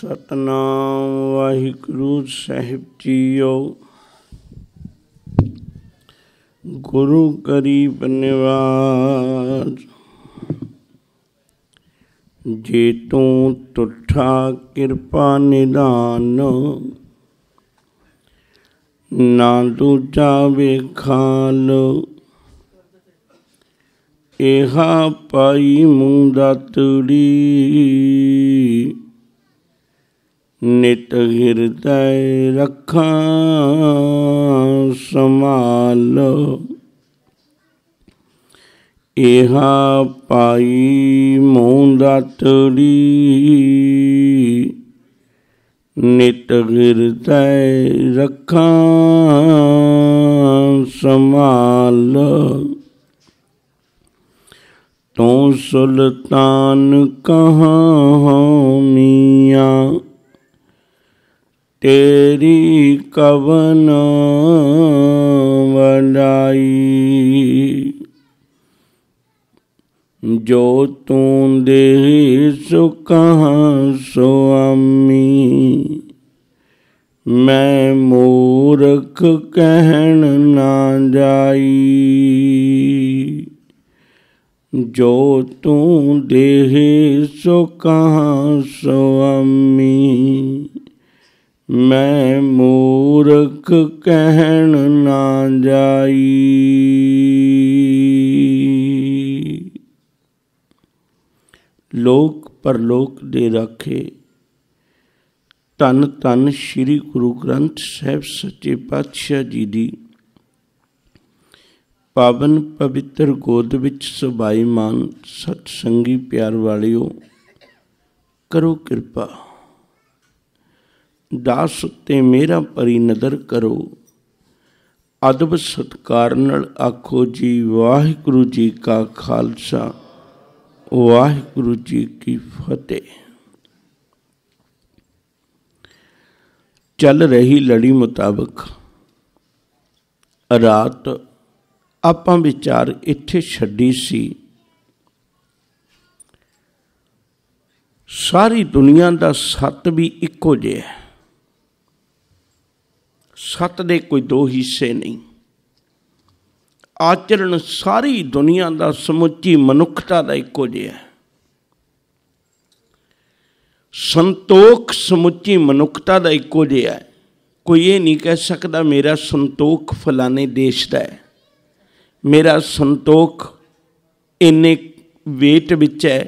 ਸਤਨਾਮ ਵਾਹਿਗੁਰੂ ਸਾਹਿਬ ਜੀਓ ਗੁਰੂ ਕਰੀਬ ਨਿਵਾਜ ਜੇ ਤੂੰ ਤੁਠਾ ਕਿਰਪਾ ਨਿਦਾਨ ਨਾ ਦੂਜਾ ਵੇਖਾਲ ਇਹਾ ਪਾਈ ਮੁੰਦਾ ਦਾ ਨਿਤ ਹਿਰਦੈ ਰੱਖਾਂ ਸਮਾਲ ਇਹਾ ਪਾਈ ਮੂੰ ਦਾਤੜੀ ਨਿਤ ਹਿਰਦੈ ਰੱਖਾਂ ਸਮਾਲ ਤੂੰ ਸੁਲਤਾਨ ਕਹਾਂ ਹੋ ਮੀਆਂ तेरी कवन वडाई जो तू दे सुख कहाँ मैं मूर्ख कहन ना जाई जो तू दे सुख कहाँ मैं मूरख कह ना जाई लोक परलोक दे रखे तन तन श्री गुरु ग्रंथ साहब सच्चे पातशाह जी दी पावन पवित्र गोद विच सुभाईमान सत्संगी प्यार वालियों करो कृपा ਦਾਸ ਤੇ ਮੇਰਾ ਪਰੀ ਨਦਰ ਕਰੋ ਅਦਬ ਸਤਕਾਰ ਨਾਲ ਆਖੋ ਜੀ ਵਾਹਿਗੁਰੂ ਜੀ ਕਾ ਖਾਲਸਾ ਵਾਹਿਗੁਰੂ ਜੀ ਕੀ ਫਤਿਹ ਚੱਲ ਰਹੀ ਲੜੀ ਮੁਤਾਬਕ ਰਾਤ ਆਪਾਂ ਵਿਚਾਰ ਇੱਥੇ ਛੱਡੀ ਸੀ ਸਾਰੀ ਦੁਨੀਆ ਦਾ ਸੱਤ ਵੀ ਇੱਕੋ ਜਿਹਾ ਹੈ ਸੱਤ ਦੇ ਕੋਈ ਦੋ ਹਿੱਸੇ ਨਹੀਂ ਆਚਰਣ ਸਾਰੀ ਦੁਨੀਆ ਦਾ ਸਮੁੱਚੀ ਮਨੁੱਖਤਾ ਦਾ ਇੱਕੋ ਜਿਹਾ ਹੈ ਸੰਤੋਖ ਸਮੁੱਚੀ ਮਨੁੱਖਤਾ ਦਾ ਇੱਕੋ ਜਿਹਾ ਹੈ ਕੋਈ ਇਹ ਨਹੀਂ ਕਹਿ ਸਕਦਾ ਮੇਰਾ ਸੰਤੋਖ ਫਲਾਣੇ ਦੇਸ਼ ਦਾ ਹੈ ਮੇਰਾ ਸੰਤੋਖ ਇੰਨੇ ਵੇਟ ਵਿੱਚ ਹੈ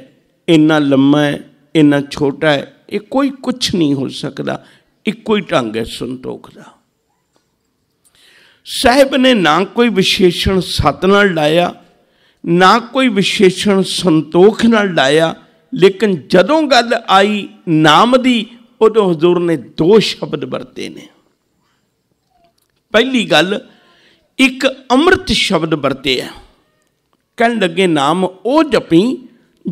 ਇੰਨਾ ਲੰਮਾ ਹੈ ਇੰਨਾ ਛੋਟਾ ਹੈ ਇਹ ਕੋਈ ਕੁਝ ਨਹੀਂ ਹੋ ਸਕਦਾ ਇੱਕੋ ਹੀ ਢੰਗ ਹੈ ਸੰਤੋਖ ਦਾ ਸਾਹਿਬ ਨੇ ਨਾ ਕੋਈ ਵਿਸ਼ੇਸ਼ਣ ਸਤ ਨਾਲ ਲਾਇਆ ਨਾ ਕੋਈ ਵਿਸ਼ੇਸ਼ਣ ਸੰਤੋਖ ਨਾਲ ਲਾਇਆ ਲੇਕਿਨ ਜਦੋਂ ਗੱਲ ਆਈ ਨਾਮ ਦੀ ਉਦੋਂ ਹਜ਼ੂਰ ਨੇ ਦੋ ਸ਼ਬਦ ਵਰਤੇ ਨੇ ਪਹਿਲੀ ਗੱਲ ਇੱਕ ਅੰਮ੍ਰਿਤ ਸ਼ਬਦ ਵਰਤੇ ਆ ਕਹਿਣ ਲੱਗੇ ਨਾਮ ਉਹ ਜਪੀ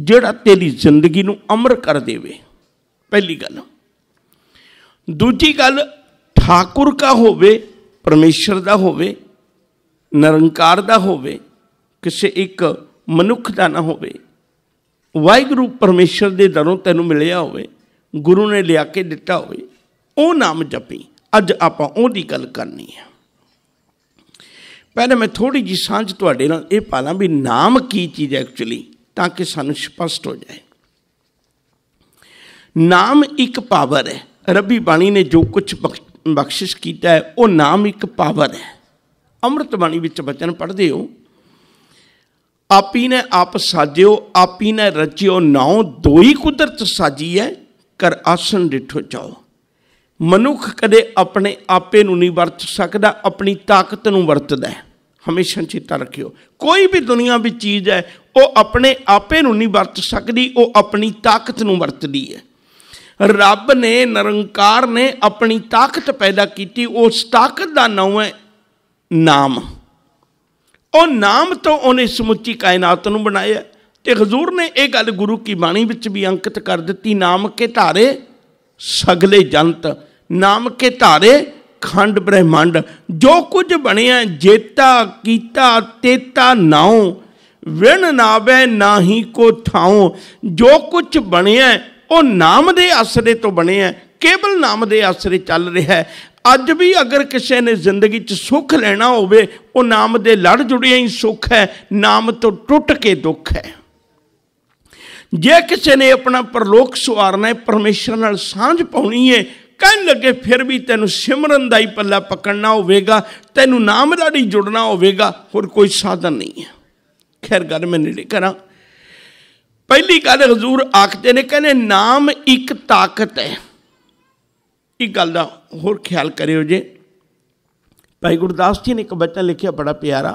ਜਿਹੜਾ ਤੇਰੀ ਜ਼ਿੰਦਗੀ ਨੂੰ ਅਮਰ ਕਰ ਦੇਵੇ ਪਹਿਲੀ ਗੱਲ ਦੂਜੀ ਗੱਲ ਠਾਕੁਰ ਕਾ ਹੋਵੇ ਪਰਮੇਸ਼ਰ ਦਾ ਹੋਵੇ ਨਿਰੰਕਾਰ ਦਾ ਹੋਵੇ ਕਿਸੇ ਇੱਕ ਮਨੁੱਖ ਦਾ ਨਾ ਹੋਵੇ ਵਾਹਿਗੁਰੂ ਪਰਮੇਸ਼ਰ ਦੇ ਦਰੋਂ ਤੈਨੂੰ ਮਿਲਿਆ ਹੋਵੇ ਗੁਰੂ ਨੇ ਲਿਆ ਕੇ ਦਿੱਤਾ ਹੋਵੇ ਉਹ ਨਾਮ ਜਪੀ ਅੱਜ ਆਪਾਂ ਉਹਦੀ ਗੱਲ ਕਰਨੀ ਹੈ ਪਹਿਲੇ ਮੈਂ ਥੋੜੀ ਜੀ ਸਾਂਝ ਤੁਹਾਡੇ ਨਾਲ ਇਹ ਪਾਲਾਂ ਵੀ ਨਾਮ ਕੀ ਚੀਜ਼ ਐਕਚੁਅਲੀ ਤਾਂ ਕਿ ਸਾਨੂੰ ਸਪਸ਼ਟ ਹੋ ਜਾਏ ਨਾਮ ਇੱਕ ਪਾਵਰ ਹੈ ਰੱਬੀ ਬਾਣੀ ਨੇ ਜੋ ਕੁਝ ਬਖਸ਼ਿਸ਼ ਕੀਤਾ ਹੈ ਉਹ ਨਾਮ ਇੱਕ ਪਾਵਰ ਹੈ ਅੰਮ੍ਰਿਤ ਬਾਣੀ ਵਿੱਚ ਬਚਨ ਪੜ੍ਹਦੇ ਹੋ ਆਪੀ ਨੇ ਆਪ ਸਾਜਿਓ ਆਪੀ ਨੇ ਰਚਿਓ ਨਾਉ ਦੋਈ ਕੁਦਰਤ ਸਾਜੀ ਹੈ ਕਰ ਆਸਨ ਡਿਠੋ ਚਾਓ ਮਨੁੱਖ ਕਦੇ ਆਪਣੇ ਆਪੇ ਨੂੰ ਨਹੀਂ ਵਰਤ ਸਕਦਾ ਆਪਣੀ ਤਾਕਤ ਨੂੰ ਵਰਤਦਾ ਹੈ ਹਮੇਸ਼ਾ ਚੇਤਾ ਰੱਖਿਓ ਕੋਈ ਵੀ ਦੁਨੀਆ ਵਿੱਚ ਚੀਜ਼ ਹੈ ਉਹ ਆਪਣੇ ਆਪੇ ਨੂੰ ਨਹੀਂ ਵਰਤ ਸਕਦੀ ਉਹ ਆਪਣੀ ਤਾਕਤ ਨੂੰ ਵਰਤਦੀ ਹੈ ਰੱਬ ਨੇ ਨਿਰੰਕਾਰ ਨੇ ਆਪਣੀ ਤਾਕਤ ਪੈਦਾ ਕੀਤੀ ਉਸ ਤਾਕਤ ਦਾ ਨਾਮ ਹੈ ਨਾਮ ਉਹ ਨਾਮ ਤੋਂ ਉਹਨੇ ਸਮੁੱਚੀ ਕਾਇਨਾਤ ਨੂੰ ਬਣਾਇਆ ਤੇ ਹਜ਼ੂਰ ਨੇ ਇਹ ਗੱਲ ਗੁਰੂ ਕੀ ਬਾਣੀ ਵਿੱਚ ਵੀ ਅੰਕਿਤ ਕਰ ਦਿੱਤੀ ਨਾਮ ਕੇ ਧਾਰੇ ਸਗਲੇ ਜੰਤ ਨਾਮ ਕੇ ਧਾਰੇ ਖੰਡ ਬ੍ਰਹਿਮੰਡ ਜੋ ਕੁਝ ਬਣਿਆ ਜੇਤਾ ਕੀਤਾ ਤੇਤਾ ਨਾਉ ਵਿਣ ਨਾਵੇ ਨਾਹੀ ਕੋ ਥਾਉ ਜੋ ਕੁਝ ਬਣਿਆ ਉਹ ਨਾਮ ਦੇ ਆਸਰੇ ਤੋਂ ਬਣਿਆ ਹੈ ਕੇਵਲ ਨਾਮ ਦੇ ਆਸਰੇ ਚੱਲ ਰਿਹਾ ਹੈ ਅੱਜ ਵੀ ਅਗਰ ਕਿਸੇ ਨੇ ਜ਼ਿੰਦਗੀ 'ਚ ਸੁੱਖ ਲੈਣਾ ਹੋਵੇ ਉਹ ਨਾਮ ਦੇ ਲੜ ਜੁੜਿਆ ਹੀ ਸੁੱਖ ਹੈ ਨਾਮ ਤੋਂ ਟੁੱਟ ਕੇ ਦੁੱਖ ਹੈ ਜੇ ਕਿਸੇ ਨੇ ਆਪਣਾ ਪਰਲੋਕ ਸਵਾਰਨਾ ਹੈ ਪਰਮੇਸ਼ਰ ਨਾਲ ਸਾਂਝ ਪਾਉਣੀ ਹੈ ਕਹਿਣ ਲੱਗੇ ਫਿਰ ਵੀ ਤੈਨੂੰ ਸਿਮਰਨ ਦਾ ਹੀ ਪੱਲਾ ਪਕੜਨਾ ਹੋਵੇਗਾ ਤੈਨੂੰ ਨਾਮ ਨਾਲ ਹੀ ਜੁੜਨਾ ਹੋਵੇਗਾ ਹੋਰ ਕੋਈ ਸਾਧਨ ਨਹੀਂ ਹੈ ਖੈਰ ਗੱਲ ਮੈਂ ਨੇੜੇ ਕਰਾਂ ਪਹਿਲੀ ਗੱਲ ਹਜ਼ੂਰ ਆਖਦੇ ਨੇ ਕਹਿੰਦੇ ਨਾਮ ਇੱਕ ਤਾਕਤ ਹੈ ਇਹ ਗੱਲ ਦਾ ਹੋਰ ਖਿਆਲ ਕਰਿਓ ਜੇ ਭਾਈ ਗੁਰਦਾਸ ਜੀ ਨੇ ਇੱਕ ਬਚਨ ਲਿਖਿਆ ਬੜਾ ਪਿਆਰਾ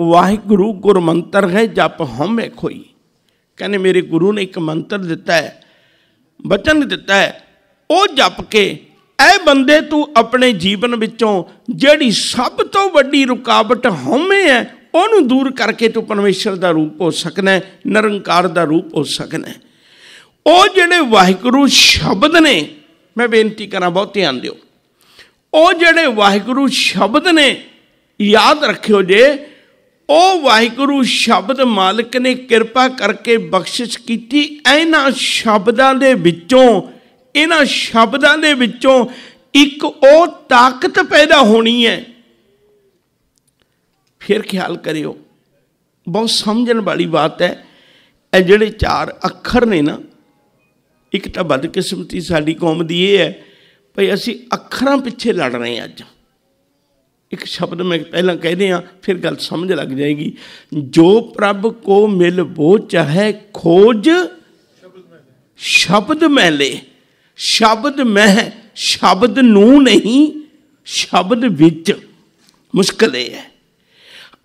ਵਾਹਿਗੁਰੂ ਗੁਰਮੰਤਰ ਹੈ ਜਪ ਹਮੇ ਕੋਈ ਕਹਿੰਦੇ ਮੇਰੇ ਗੁਰੂ ਨੇ ਇੱਕ ਮੰਤਰ ਦਿੱਤਾ ਹੈ ਬਚਨ ਦਿੱਤਾ ਹੈ ਉਹ ਜਪ ਕੇ ਐ ਬੰਦੇ ਤੂੰ ਆਪਣੇ ਜੀਵਨ ਵਿੱਚੋਂ ਜਿਹੜੀ ਸਭ ਤੋਂ ਵੱਡੀ ਰੁਕਾਵਟ ਹਉਮੈ ਹੈ ਉਹਨੂੰ ਦੂਰ ਕਰਕੇ ਤੂੰ ਪਰਮੇਸ਼ਰ ਦਾ ਰੂਪ ਹੋ ਸਕਣਾ ਹੈ ਨਿਰੰਕਾਰ ਦਾ ਰੂਪ ਹੋ ਸਕਣਾ ਹੈ ਉਹ ਜਿਹੜੇ ਵਾਹਿਗੁਰੂ ਸ਼ਬਦ ਨੇ ਮੈਂ ਬੇਨਤੀ ਕਰਾਂ ਬਹੁਤ ਧਿਆਨ ਦਿਓ ਉਹ ਜਿਹੜੇ ਵਾਹਿਗੁਰੂ ਸ਼ਬਦ ਨੇ ਯਾਦ ਰੱਖਿਓ ਜੇ ਉਹ ਵਾਹਿਗੁਰੂ ਸ਼ਬਦ ਮਾਲਕ ਨੇ ਕਿਰਪਾ ਕਰਕੇ ਬਖਸ਼ਿਸ਼ ਕੀਤੀ ਇਹਨਾਂ ਸ਼ਬਦਾਂ ਦੇ ਵਿੱਚੋਂ ਇਹਨਾਂ ਸ਼ਬਦਾਂ ਦੇ ਵਿੱਚੋਂ ਇੱਕ ਉਹ ਤਾਕਤ ਪੈਦਾ ਹੋਣੀ ਹੈ ਫਿਰ ਖਿਆਲ ਕਰਿਓ ਬਹੁਤ ਸਮਝਣ ਵਾਲੀ ਬਾਤ ਹੈ ਇਹ ਜਿਹੜੇ ਚਾਰ ਅੱਖਰ ਨੇ ਨਾ ਇੱਕ ਤਾਂ ਬਦਕਿਸਮਤੀ ਸਾਡੀ ਕੌਮ ਦੀ ਇਹ ਹੈ ਭਈ ਅਸੀਂ ਅੱਖਰਾਂ ਪਿੱਛੇ ਲੜ ਰਹੇ ਹਾਂ ਅੱਜ ਇੱਕ ਸ਼ਬਦ ਮੈਂ ਪਹਿਲਾਂ ਕਹਿੰਦੇ ਆ ਫਿਰ ਗੱਲ ਸਮਝ ਲੱਗ ਜਾਏਗੀ ਜੋ ਪ੍ਰਭ ਕੋ ਮਿਲ ਬੋ ਚਾਹੇ ਖੋਜ ਸ਼ਬਦ ਮੈਂ ਲੈ ਸ਼ਬਦ ਮੈਂ ਸ਼ਬਦ ਨੂੰ ਨਹੀਂ ਸ਼ਬਦ ਵਿੱਚ ਮੁਸ਼ਕਲ ਹੈ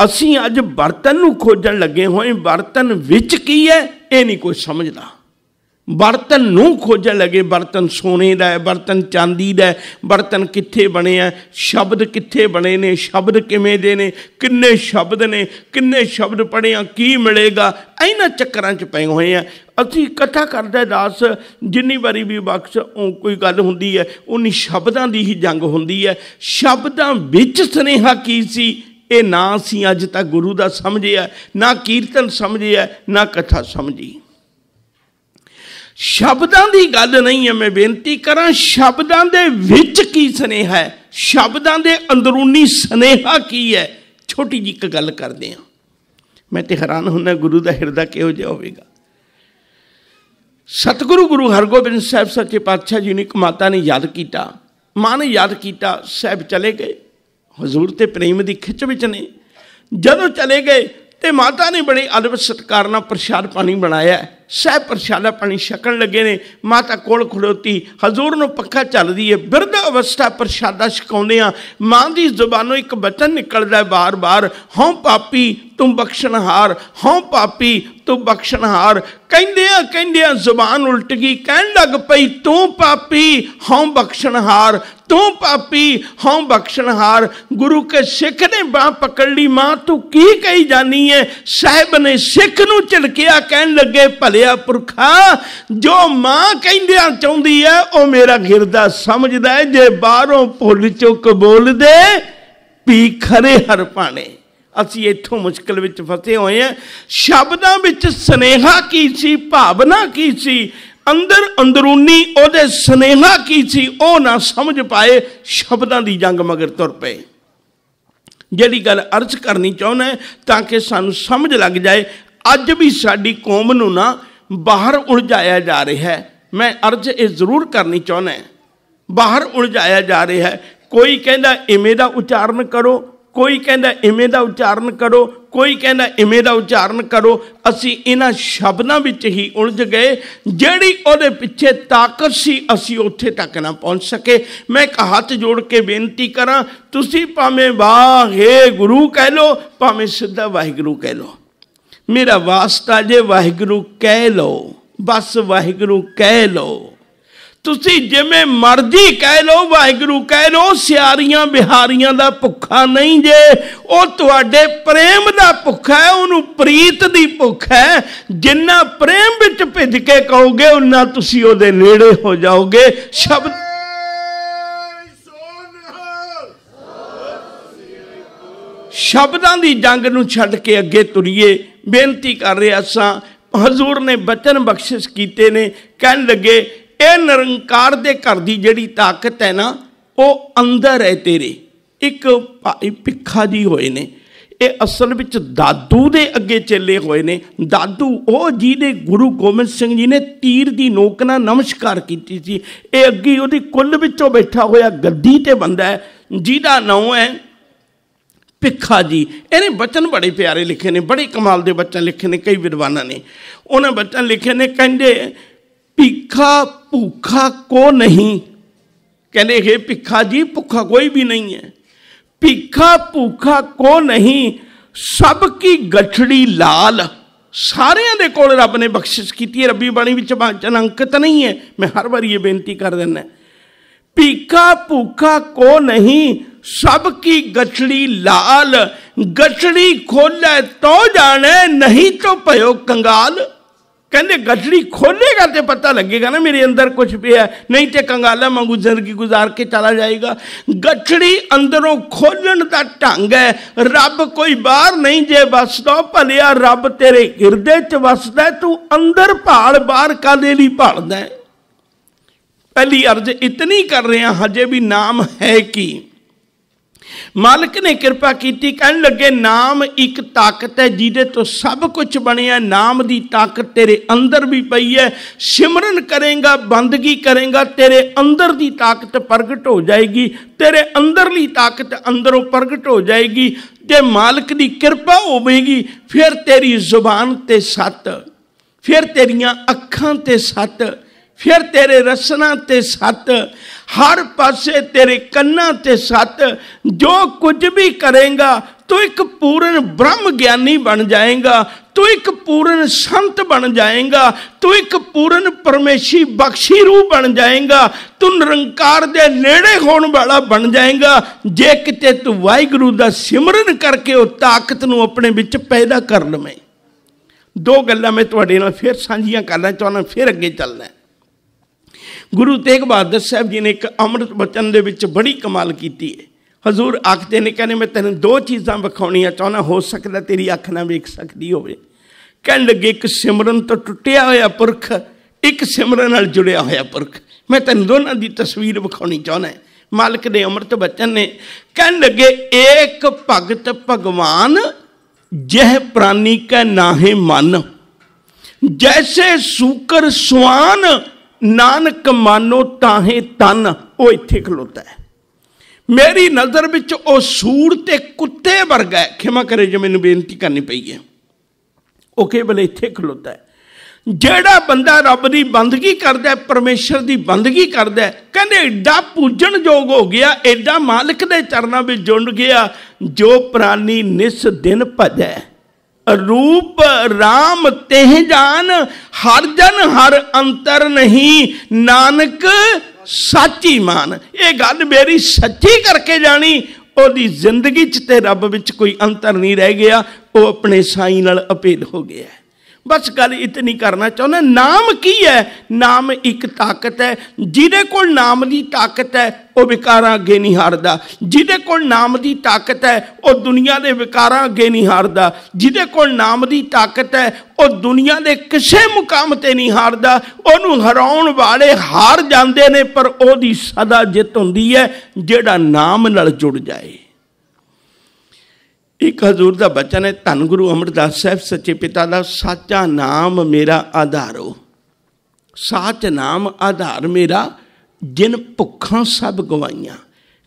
ਅਸੀਂ ਅੱਜ ਬਰਤਨ ਨੂੰ ਖੋਜਣ ਲੱਗੇ ਹੋਏ ਬਰਤਨ ਵਿੱਚ ਕੀ ਹੈ ਇਹ ਨਹੀਂ ਕੋਈ ਸਮਝਦਾ ਬਰਤਨ ਨੂੰ ਖੋਜਣ ਲੱਗੇ ਬਰਤਨ ਸੋਨੇ ਦਾ ਹੈ ਬਰਤਨ ਚਾਂਦੀ ਦਾ ਹੈ ਬਰਤਨ ਕਿੱਥੇ ਬਣੇ ਆ ਸ਼ਬਦ ਕਿੱਥੇ ਬਣੇ ਨੇ ਸ਼ਬਦ ਕਿਵੇਂ ਦੇ ਨੇ ਕਿੰਨੇ ਸ਼ਬਦ ਨੇ ਕਿੰਨੇ ਸ਼ਬਦ ਪੜੇ ਆ ਕੀ ਮਿਲੇਗਾ ਇਹਨਾਂ ਚੱਕਰਾਂ 'ਚ ਪਏ ਹੋਏ ਆ ਅਸੀਂ ਕਥਾ ਕਰਦੇ ਦਾਸ ਜਿੰਨੀ ਵਾਰੀ ਵੀ ਬਖਸ਼ ਕੋਈ ਗੱਲ ਹੁੰਦੀ ਹੈ ਨਹੀਂ ਸ਼ਬਦਾਂ ਦੀ ਹੀ ਜੰਗ ਹੁੰਦੀ ਹੈ ਸ਼ਬਦਾਂ ਵਿੱਚ ਸਨੇਹਾ ਕੀ ਸੀ ਇਹ ਨਾ ਅਸੀਂ ਅੱਜ ਤੱਕ ਗੁਰੂ ਦਾ ਸਮਝਿਆ ਨਾ ਕੀਰਤਨ ਸਮਝਿਆ ਨਾ ਕਥਾ ਸਮਝੀ ਸ਼ਬਦਾਂ ਦੀ ਗੱਲ ਨਹੀਂ ਹੈ ਮੈਂ ਬੇਨਤੀ ਕਰਾਂ ਸ਼ਬਦਾਂ ਦੇ ਵਿੱਚ ਕੀ ਸਨੇਹਾ ਹੈ ਸ਼ਬਦਾਂ ਦੇ ਅੰਦਰੂਨੀ ਸਨੇਹਾ ਕੀ ਹੈ ਛੋਟੀ ਜੀ ਇੱਕ ਗੱਲ ਕਰਦੇ ਹਾਂ ਮੈਂ ਤੇ ਹੈਰਾਨ ਹੁੰਨਾ ਗੁਰੂ ਦਾ ਹਿਰਦਾ ਕਿਹੋ ਜਿਹਾ ਹੋਵੇਗਾ ਸਤਿਗੁਰੂ ਗੁਰੂ ਹਰਗੋਬਿੰਦ ਸਾਹਿਬ ਸੱਚੇ ਪਾਤਸ਼ਾਹ ਜੀ ਨੇ ਇੱਕ ਮਾਤਾ ਨੇ ਯਾਦ ਕੀਤਾ ਮਾਂ ਨੇ ਯਾਦ ਕੀਤਾ ਸਾਹਿਬ ਚਲੇ ਗਏ ਹਜ਼ੂਰ ਤੇ ਪ੍ਰੇਮ ਦੀ ਖਿੱਚ ਵਿੱਚ ਨੇ ਜਦੋਂ ਚਲੇ ਗਏ ਤੇ ਮਾਤਾ ਨੇ ਬੜੇ ਅਦਬ ਸਤਕਾਰ ਨਾਲ ਪ੍ਰਸ਼ਾਦ ਪਾਣੀ ਬਣਾਇਆ ਸਹਿ ਪ੍ਰਸ਼ਾਦਾ ਪਾਣੀ ਛਕਣ ਲੱਗੇ ਨੇ ਮਾਤਾ ਕੋਲ ਖੜੋਤੀ ਹਜ਼ੂਰ ਨੂੰ ਪੱਖਾ ਚੱਲਦੀ ਏ ਬਿਰਧ ਅਵਸਥਾ ਪ੍ਰਸ਼ਾਦਾ ਛਕਾਉਂਦੇ ਆ ਮਾਂ ਦੀ ਜ਼ੁਬਾਨੋਂ ਇੱਕ ਬਚਨ ਨਿਕਲਦਾ ਹੈ ਬਾਰ-ਬਾਰ ਹਉ ਪਾਪੀ ਤੂੰ ਬਖਸ਼ਣਹਾਰ ਹਉ ਪਾਪੀ ਤੂੰ ਬਖਸ਼ਣਹਾਰ ਕਹਿੰਦੇ ਆ ਕਹਿੰਦੇ ਆ ਜ਼ੁਬਾਨ ਉਲਟ ਗਈ ਕਹਿਣ ਲੱਗ ਪਈ ਤੂੰ ਪਾਪੀ ਹਉ ਬਖਸ਼ਣਹਾਰ ਤੂੰ ਪਾਪੀ ਹਉ ਬਖਸ਼ਣਹਾਰ ਗੁਰੂ ਕੇ ਸਿੱਖ ਨੇ ਬਾਹ ਪਕੜ ਲਈ ਮਾਂ ਤੂੰ ਕੀ ਕਹੀ ਜਾਨੀ ਏ ਸਾਹਿਬ ਨੇ ਸਿੱਖ ਨੂੰ ਝਿਲਕਿਆ ਕਹਿਣ ਲੱਗੇ ਭਲ ਭਲਿਆ ਪੁਰਖਾ ਜੋ ਮਾਂ ਕਹਿੰਦਿਆਂ ਚਾਹੁੰਦੀ ਐ ਉਹ ਮੇਰਾ ਗਿਰਦਾ ਸਮਝਦਾ ਐ ਜੇ ਬਾਹਰੋਂ ਭੁੱਲ ਚੁੱਕ ਬੋਲਦੇ ਪੀ ਖਰੇ ਹਰ ਪਾਣੇ ਅਸੀਂ ਇੱਥੋਂ ਮੁਸ਼ਕਲ ਵਿੱਚ ਫਸੇ ਹੋਏ ਆ ਸ਼ਬਦਾਂ ਵਿੱਚ ਸਨੇਹਾ ਕੀ ਸੀ ਭਾਵਨਾ ਕੀ ਸੀ ਅੰਦਰ ਅੰਦਰੂਨੀ ਉਹਦੇ ਸਨੇਹਾ ਕੀ ਸੀ ਉਹ ਨਾ ਸਮਝ ਪਾਏ ਸ਼ਬਦਾਂ ਦੀ ਜੰਗ ਮਗਰ ਤੁਰ ਪਏ ਜਿਹੜੀ ਗੱਲ ਅਰਜ਼ ਕਰਨੀ ਚਾਹੁੰਦਾ ਤਾਂ ਕਿ ਸਾਨੂੰ ਸਮਝ ਲੱਗ ਜਾਏ ਅੱਜ ਵੀ ਸਾਡੀ ਕੌਮ ਨੂੰ ਨਾ ਬਾਹਰ ਉਲਝਾਇਆ ਜਾ ਰਿਹਾ ਹੈ ਮੈਂ ਅਰਜ਼ ਇਹ ਜ਼ਰੂਰ ਕਰਨੀ ਚਾਹੁੰਦਾ ਬਾਹਰ ਉਲਝਾਇਆ ਜਾ ਰਿਹਾ ਹੈ ਕੋਈ ਕਹਿੰਦਾ ਇਵੇਂ ਦਾ ਉਚਾਰਨ ਕਰੋ ਕੋਈ ਕਹਿੰਦਾ ਇਵੇਂ ਦਾ ਉਚਾਰਨ ਕਰੋ ਕੋਈ ਕਹਿੰਦਾ ਇਵੇਂ ਦਾ ਉਚਾਰਨ ਕਰੋ ਅਸੀਂ ਇਹਨਾਂ ਸ਼ਬਦਾਂ ਵਿੱਚ ਹੀ ਉਲਝ ਗਏ ਜਿਹੜੀ ਉਹਦੇ ਪਿੱਛੇ ਤਾਕਤ ਸੀ ਅਸੀਂ ਉੱਥੇ ਤੱਕ ਨਾ ਪਹੁੰਚ ਸਕੇ ਮੈਂ ਇੱਕ ਹੱਥ ਜੋੜ ਕੇ ਬੇਨਤੀ ਕਰਾਂ ਤੁਸੀਂ ਭਾਵੇਂ ਗੁਰੂ ਕਹਿ ਲਓ ਭਾਵੇਂ ਸਿੱਧਾ ਵਾਹਿਗੁਰੂ ਕਹਿ ਲਓ ਮੇਰਾ ਵਾਸਤਾ ਜੇ ਵਾਹਿਗੁਰੂ ਕਹਿ ਲਓ ਬਸ ਵਾਹਿਗੁਰੂ ਕਹਿ ਲਓ ਤੁਸੀਂ ਜਿਵੇਂ ਮਰਜ਼ੀ ਕਹਿ ਲਓ ਵਾਹਿਗੁਰੂ ਕਹਿ ਲਓ ਸਿਆਰੀਆਂ ਬਿਹਾਰੀਆਂ ਦਾ ਭੁੱਖਾ ਨਹੀਂ ਜੇ ਉਹ ਤੁਹਾਡੇ ਪ੍ਰੇਮ ਦਾ ਭੁੱਖਾ ਹੈ ਉਹਨੂੰ ਪ੍ਰੀਤ ਦੀ ਭੁੱਖ ਹੈ ਜਿੰਨਾ ਪ੍ਰੇਮ ਵਿੱਚ ਭਿੱਜ ਕੇ ਕਹੋਗੇ ਉਹਨਾਂ ਤੁਸੀਂ ਉਹਦੇ ਨੇੜੇ ਹੋ ਜਾਓਗੇ ਸ਼ਬਦ ਸ਼ਬਦਾਂ ਦੀ ਜੰਗ ਨੂੰ ਛੱਡ ਕੇ ਅੱਗੇ ਤੁਰੀਏ ਬੇਨਤੀ ਕਰ ਰਿਹਾ ਸਾਂ ਹਜ਼ੂਰ ਨੇ ਬਚਨ ਬਖਸ਼ਿਸ਼ ਕੀਤੇ ਨੇ ਕਹਿਣ ਲੱਗੇ ਇਹ ਨਿਰੰਕਾਰ ਦੇ ਘਰ ਦੀ ਜਿਹੜੀ ਤਾਕਤ ਹੈ ਨਾ ਉਹ ਅੰਦਰ ਹੈ ਤੇਰੇ ਇੱਕ ਭਾਈ ਪਿੱਖਾ ਜੀ ਹੋਏ ਨੇ ਇਹ ਅਸਲ ਵਿੱਚ ਦਾਦੂ ਦੇ ਅੱਗੇ ਚੱਲੇ ਹੋਏ ਨੇ ਦਾਦੂ ਉਹ ਜਿਹਦੇ ਗੁਰੂ ਗੋਬਿੰਦ ਸਿੰਘ ਜੀ ਨੇ ਤੀਰ ਦੀ ਨੋਕ ਨਾਲ ਨਮਸਕਾਰ ਕੀਤੀ ਸੀ ਇਹ ਅੱਗੇ ਉਹਦੀ ਕੁੱਲ ਵਿੱਚੋਂ ਬੈਠਾ ਹੋਇਆ ਗੱਦੀ ਤੇ ਬੰਦਾ ਹੈ ਜਿਹਦਾ ਨਾਮ ਹੈ ਭਿੱਖਾ ਜੀ ਇਹਨੇ ਬਚਨ ਬੜੇ ਪਿਆਰੇ ਲਿਖੇ ਨੇ ਬੜੇ ਕਮਾਲ ਦੇ ਬਚਨ ਲਿਖੇ ਨੇ ਕਈ ਵਿਦਵਾਨਾਂ ਨੇ ਉਹਨਾਂ ਬਚਨ ਲਿਖੇ ਨੇ ਕਹਿੰਦੇ ਭਿੱਖਾ ਭੁੱਖਾ ਕੋ ਨਹੀਂ ਕਹਿੰਦੇ ਇਹ ਭਿੱਖਾ ਜੀ ਭੁੱਖਾ ਕੋਈ ਵੀ ਨਹੀਂ ਹੈ ਭਿੱਖਾ ਭੁੱਖਾ ਕੋ ਨਹੀਂ ਸਭ ਕੀ ਗਠੜੀ ਲਾਲ ਸਾਰਿਆਂ ਦੇ ਕੋਲ ਰੱਬ ਨੇ ਬਖਸ਼ਿਸ਼ ਕੀਤੀ ਹੈ ਰੱਬੀ ਬਾਣੀ ਵਿੱਚ ਬਚਨ ਅੰਕਿਤ ਨਹੀਂ ਹੈ ਮੈਂ ਹਰ ਵਾਰੀ ਇਹ ਬੇਨਤੀ ਕਰ ਦਿੰਦਾ ਪੀਕਾ ਭੁੱਖਾ ਕੋ ਨਹੀਂ ਸਭ ਕੀ ਗਛੜੀ ਲਾਲ ਗਛੜੀ ਖੋਲੇ ਤੋ ਜਾਣੇ ਨਹੀਂ ਤੋ ਭਇਓ ਕੰਗਾਲ ਕਹਿੰਦੇ ਗਛੜੀ ਖੋਲੇਗਾ ਤੇ ਪਤਾ ਲੱਗੇਗਾ ਨਾ ਮੇਰੇ ਅੰਦਰ ਕੁਝ ਪਿਆ ਨਹੀਂ ਤੇ ਕੰਗਾਲਾ ਮੰਗੂ ਜ਼ਿੰਦਗੀ ਗੁਜ਼ਾਰ ਕੇ ਚਲਾ ਜਾਏਗਾ ਗਛੜੀ ਅੰਦਰੋਂ ਖੋਲਣ ਦਾ ਢੰਗ ਹੈ ਰੱਬ ਕੋਈ ਬਾਹਰ ਨਹੀਂ ਜੇ ਵਸਦਾ ਭਲਿਆ ਰੱਬ ਤੇਰੇ ਹਿਰਦੇ 'ਚ ਵਸਦਾ ਤੂੰ ਅੰਦਰ ਭਾਲ ਬਾਹਰ ਕਾਦੇ ਲਈ ਭਾਲਦਾ ਹੈ ਪਹਿਲੀ ਅਰਜ ਇਤਨੀ ਕਰ ਰਿਹਾ ਹਜੇ ਵੀ ਨਾਮ ਹੈ ਕੀ ਮਾਲਕ ਨੇ ਕਿਰਪਾ ਕੀਤੀ ਕਹਿਣ ਲੱਗੇ ਨਾਮ ਇੱਕ ਤਾਕਤ ਹੈ ਜਿਹਦੇ ਤੋਂ ਸਭ ਕੁਝ ਬਣਿਆ ਨਾਮ ਦੀ ਤਾਕਤ ਤੇਰੇ ਅੰਦਰ ਵੀ ਪਈ ਹੈ ਸਿਮਰਨ ਕਰੇਗਾ ਬੰਦਗੀ ਕਰੇਗਾ ਤੇਰੇ ਅੰਦਰ ਦੀ ਤਾਕਤ ਪ੍ਰਗਟ ਹੋ ਜਾਏਗੀ ਤੇਰੇ ਅੰਦਰਲੀ ਤਾਕਤ ਅੰਦਰੋਂ ਪ੍ਰਗਟ ਹੋ ਜਾਏਗੀ ਤੇ ਮਾਲਕ ਦੀ ਕਿਰਪਾ ਹੋਵੇਗੀ ਫਿਰ ਤੇਰੀ ਜ਼ੁਬਾਨ ਤੇ ਸੱਤ ਫਿਰ ਤੇਰੀਆਂ ਅੱਖਾਂ ਤੇ ਸੱਤ ਫਿਰ ਤੇਰੇ ਰਸਨਾ ਤੇ ਸੱਤ ਹਰ ਪਾਸੇ ਤੇਰੇ ਕੰਨਾਂ ਤੇ ਸੱਤ ਜੋ ਕੁਝ ਵੀ ਕਰੇਗਾ ਤੂੰ ਇੱਕ ਪੂਰਨ ਬ੍ਰਹਮ ਗਿਆਨੀ ਬਣ ਜਾਏਗਾ ਤੂੰ ਇੱਕ ਪੂਰਨ ਸੰਤ ਬਣ ਜਾਏਗਾ ਤੂੰ ਇੱਕ ਪੂਰਨ ਪਰਮੇਸ਼ੀ ਬਖਸ਼ੀ ਰੂਹ ਬਣ ਜਾਏਗਾ ਤੂੰ ਨਿਰੰਕਾਰ ਦੇ ਨੇੜੇ ਹੋਣ ਵਾਲਾ ਬਣ ਜਾਏਗਾ ਜੇ ਕਿਤੇ ਤੂੰ ਵਾਹਿਗੁਰੂ ਦਾ ਸਿਮਰਨ ਕਰਕੇ ਉਹ ਤਾਕਤ ਨੂੰ ਆਪਣੇ ਵਿੱਚ ਪੈਦਾ ਕਰ ਲਵੇਂ ਦੋ ਗੱਲਾਂ ਮੈਂ ਤੁਹਾਡੇ ਨਾਲ ਫਿਰ ਸਾਂਝੀਆਂ ਕਰਨਾ ਚਾਹੁੰਦਾ ਫਿਰ ਅੱਗੇ ਚੱਲਣਾ ਗੁਰੂ ਤੇਗ ਬਹਾਦਰ ਸਾਹਿਬ ਜੀ ਨੇ ਇੱਕ ਅੰਮ੍ਰਿਤ ਬਚਨ ਦੇ ਵਿੱਚ ਬੜੀ ਕਮਾਲ ਕੀਤੀ ਹੈ ਹਜ਼ੂਰ ਆਖਦੇ ਨੇ ਕਹਿੰਦੇ ਮੈਂ ਤੈਨੂੰ ਦੋ ਚੀਜ਼ਾਂ ਵਿਖਾਉਣੀਆਂ ਚਾਹਣਾ ਹੋ ਸਕਦਾ ਤੇਰੀ ਅੱਖ ਨਾ ਵੇਖ ਸਕਦੀ ਹੋਵੇ ਕਹਿਣ ਲੱਗੇ ਇੱਕ ਸਿਮਰਨ ਤੋਂ ਟੁੱਟਿਆ ਹੋਇਆ ਪੁਰਖ ਇੱਕ ਸਿਮਰਨ ਨਾਲ ਜੁੜਿਆ ਹੋਇਆ ਪੁਰਖ ਮੈਂ ਤੈਨੂੰ ਦੋਨਾਂ ਦੀ ਤਸਵੀਰ ਵਿਖਾਉਣੀ ਚਾਹਣਾ ਹੈ ਮਾਲਕ ਦੇ ਅੰਮ੍ਰਿਤ ਬਚਨ ਨੇ ਕਹਿਣ ਲੱਗੇ ਏਕ ਭਗਤ ਭਗਵਾਨ ਜਹ ਪ੍ਰਾਨੀ ਕੈ ਨਾਹੇ ਮਨ ਜੈਸੇ ਸੂਕਰ ਸਵਾਨ ਨਾਨਕ ਮਾਨੋ ਤਾਹੇ ਤਨ ਉਹ ਇੱਥੇ ਖਲੋਤਾ ਮੇਰੀ ਨਜ਼ਰ ਵਿੱਚ ਉਹ ਸੂਰ ਤੇ ਕੁੱਤੇ ਵਰਗਾ ਹੈ ਖਿਮਾ ਕਰੇ ਜੇ ਮੈਨੂੰ ਬੇਨਤੀ ਕਰਨੀ ਪਈ ਹੈ ਉਹ ਕੇਵਲ ਇੱਥੇ ਖਲੋਤਾ ਹੈ ਜਿਹੜਾ ਬੰਦਾ ਰੱਬ ਦੀ ਬੰਦਗੀ ਕਰਦਾ ਹੈ ਪਰਮੇਸ਼ਰ ਦੀ ਬੰਦਗੀ ਕਰਦਾ ਹੈ ਕਹਿੰਦੇ ਐਡਾ ਪੂਜਣ ਯੋਗ ਹੋ ਗਿਆ ਐਡਾ ਮਾਲਕ ਦੇ ਚਰਨਾਂ ਵਿੱਚ ਜੁੜ ਗਿਆ ਜੋ ਪ੍ਰਾਨੀ ਨਿਸ ਦਿਨ ਭਜੈ ਰੂਪ RAM ਤਹਿ ਜਾਨ ਹਰ ਜਨ ਹਰ ਅੰਤਰ ਨਹੀਂ ਨਾਨਕ ਸਾਚੀ ਮਾਨ ਇਹ ਗੱਲ ਮੇਰੀ ਸੱਚੀ ਕਰਕੇ ਜਾਣੀ ਉਹਦੀ ਜ਼ਿੰਦਗੀ 'ਚ ਤੇ ਰੱਬ ਵਿੱਚ ਕੋਈ ਅੰਤਰ ਨਹੀਂ ਰਹਿ ਗਿਆ ਉਹ ਆਪਣੇ ਸਾਈ ਨਾਲ ਅਪੀਲ ਹੋ ਗਿਆ ਬਸ ਗੱਲ ਇਤਨੀ ਕਰਨਾ ਚਾਹੁੰਦਾ ਨਾਮ ਕੀ ਹੈ ਨਾਮ ਇੱਕ ਤਾਕਤ ਹੈ ਜਿਹਦੇ ਕੋਲ ਨਾਮ ਦੀ ਤਾਕਤ ਹੈ ਉਹ ਵਿਕਾਰਾਂ ਅੱਗੇ ਨਹੀਂ ਹਾਰਦਾ ਜਿਹਦੇ ਕੋਲ ਨਾਮ ਦੀ ਤਾਕਤ ਹੈ ਉਹ ਦੁਨੀਆ ਦੇ ਵਿਕਾਰਾਂ ਅੱਗੇ ਨਹੀਂ ਹਾਰਦਾ ਜਿਹਦੇ ਕੋਲ ਨਾਮ ਦੀ ਤਾਕਤ ਹੈ ਉਹ ਦੁਨੀਆ ਦੇ ਕਿਸੇ ਮੁਕਾਮ ਤੇ ਨਹੀਂ ਹਾਰਦਾ ਉਹਨੂੰ ਹਰਾਉਣ ਵਾਲੇ ਹਾਰ ਜਾਂਦੇ ਨੇ ਪਰ ਉਹਦੀ ਸਦਾ ਜਿੱਤ ਹੁੰਦੀ ਹੈ ਜਿਹੜਾ ਨਾਮ ਨਾਲ ਜੁੜ ਜਾਏ ਇੱਕ ਹਜ਼ੂਰ ਦਾ ਬਚਨ ਹੈ ਧੰਨ ਗੁਰੂ ਅਮਰਦਾਸ ਸਾਹਿਬ ਸੱਚੇ ਪਿਤਾ ਦਾ ਸਾਚਾ ਨਾਮ ਮੇਰਾ ਆਧਾਰੋ ਸਾਚ ਨਾਮ ਆਧਾਰ ਮੇਰਾ ਜਿਨ ਭੁੱਖਾਂ ਸਭ ਗਵਾਈਆਂ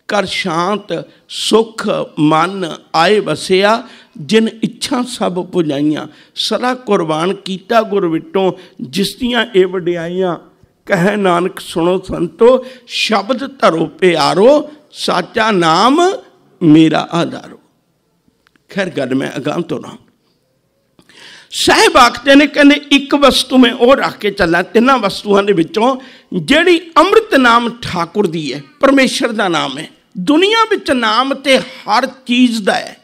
ਕਰ ਸ਼ਾਂਤ ਸੁਖ ਮਨ ਆਏ ਵਸਿਆ ਜਿਨ ਇੱਛਾ ਸਭ ਪੁਜਾਈਆਂ ਸਦਾ ਕੁਰਬਾਨ ਕੀਤਾ ਗੁਰ ਵਿਟੋਂ ਜਿਸ ਦੀਆਂ ਇਹ ਵਡਿਆਈਆਂ ਕਹੇ ਨਾਨਕ ਸੁਣੋ ਸੰਤੋ ਸ਼ਬਦ ਧਰੋ ਪਿਆਰੋ ਸਾਚਾ ਨਾਮ ਮੇਰਾ ਆਧਾਰੋ ਖੈਰ ਗੱਲ ਮੈਂ ਅਗਾਂ ਤੋਂ ਨਾ ਸਾਹਿਬ ਆਖਦੇ ਨੇ ਕਹਿੰਦੇ ਇੱਕ ਵਸਤੂ ਮੈਂ ਉਹ ਰੱਖ ਕੇ ਚੱਲਾਂ ਤਿੰਨਾਂ ਵਸਤੂਆਂ ਦੇ ਵਿੱਚੋਂ ਜਿਹੜੀ ਅੰਮ੍ਰਿਤ ਨਾਮ ਠਾਕੁਰ ਦੀ ਹੈ ਪਰਮੇਸ਼ਰ ਦਾ ਨਾਮ ਹੈ ਦੁਨੀਆ ਵਿੱਚ ਨਾਮ ਤੇ ਹਰ ਚੀਜ਼ ਦਾ ਹੈ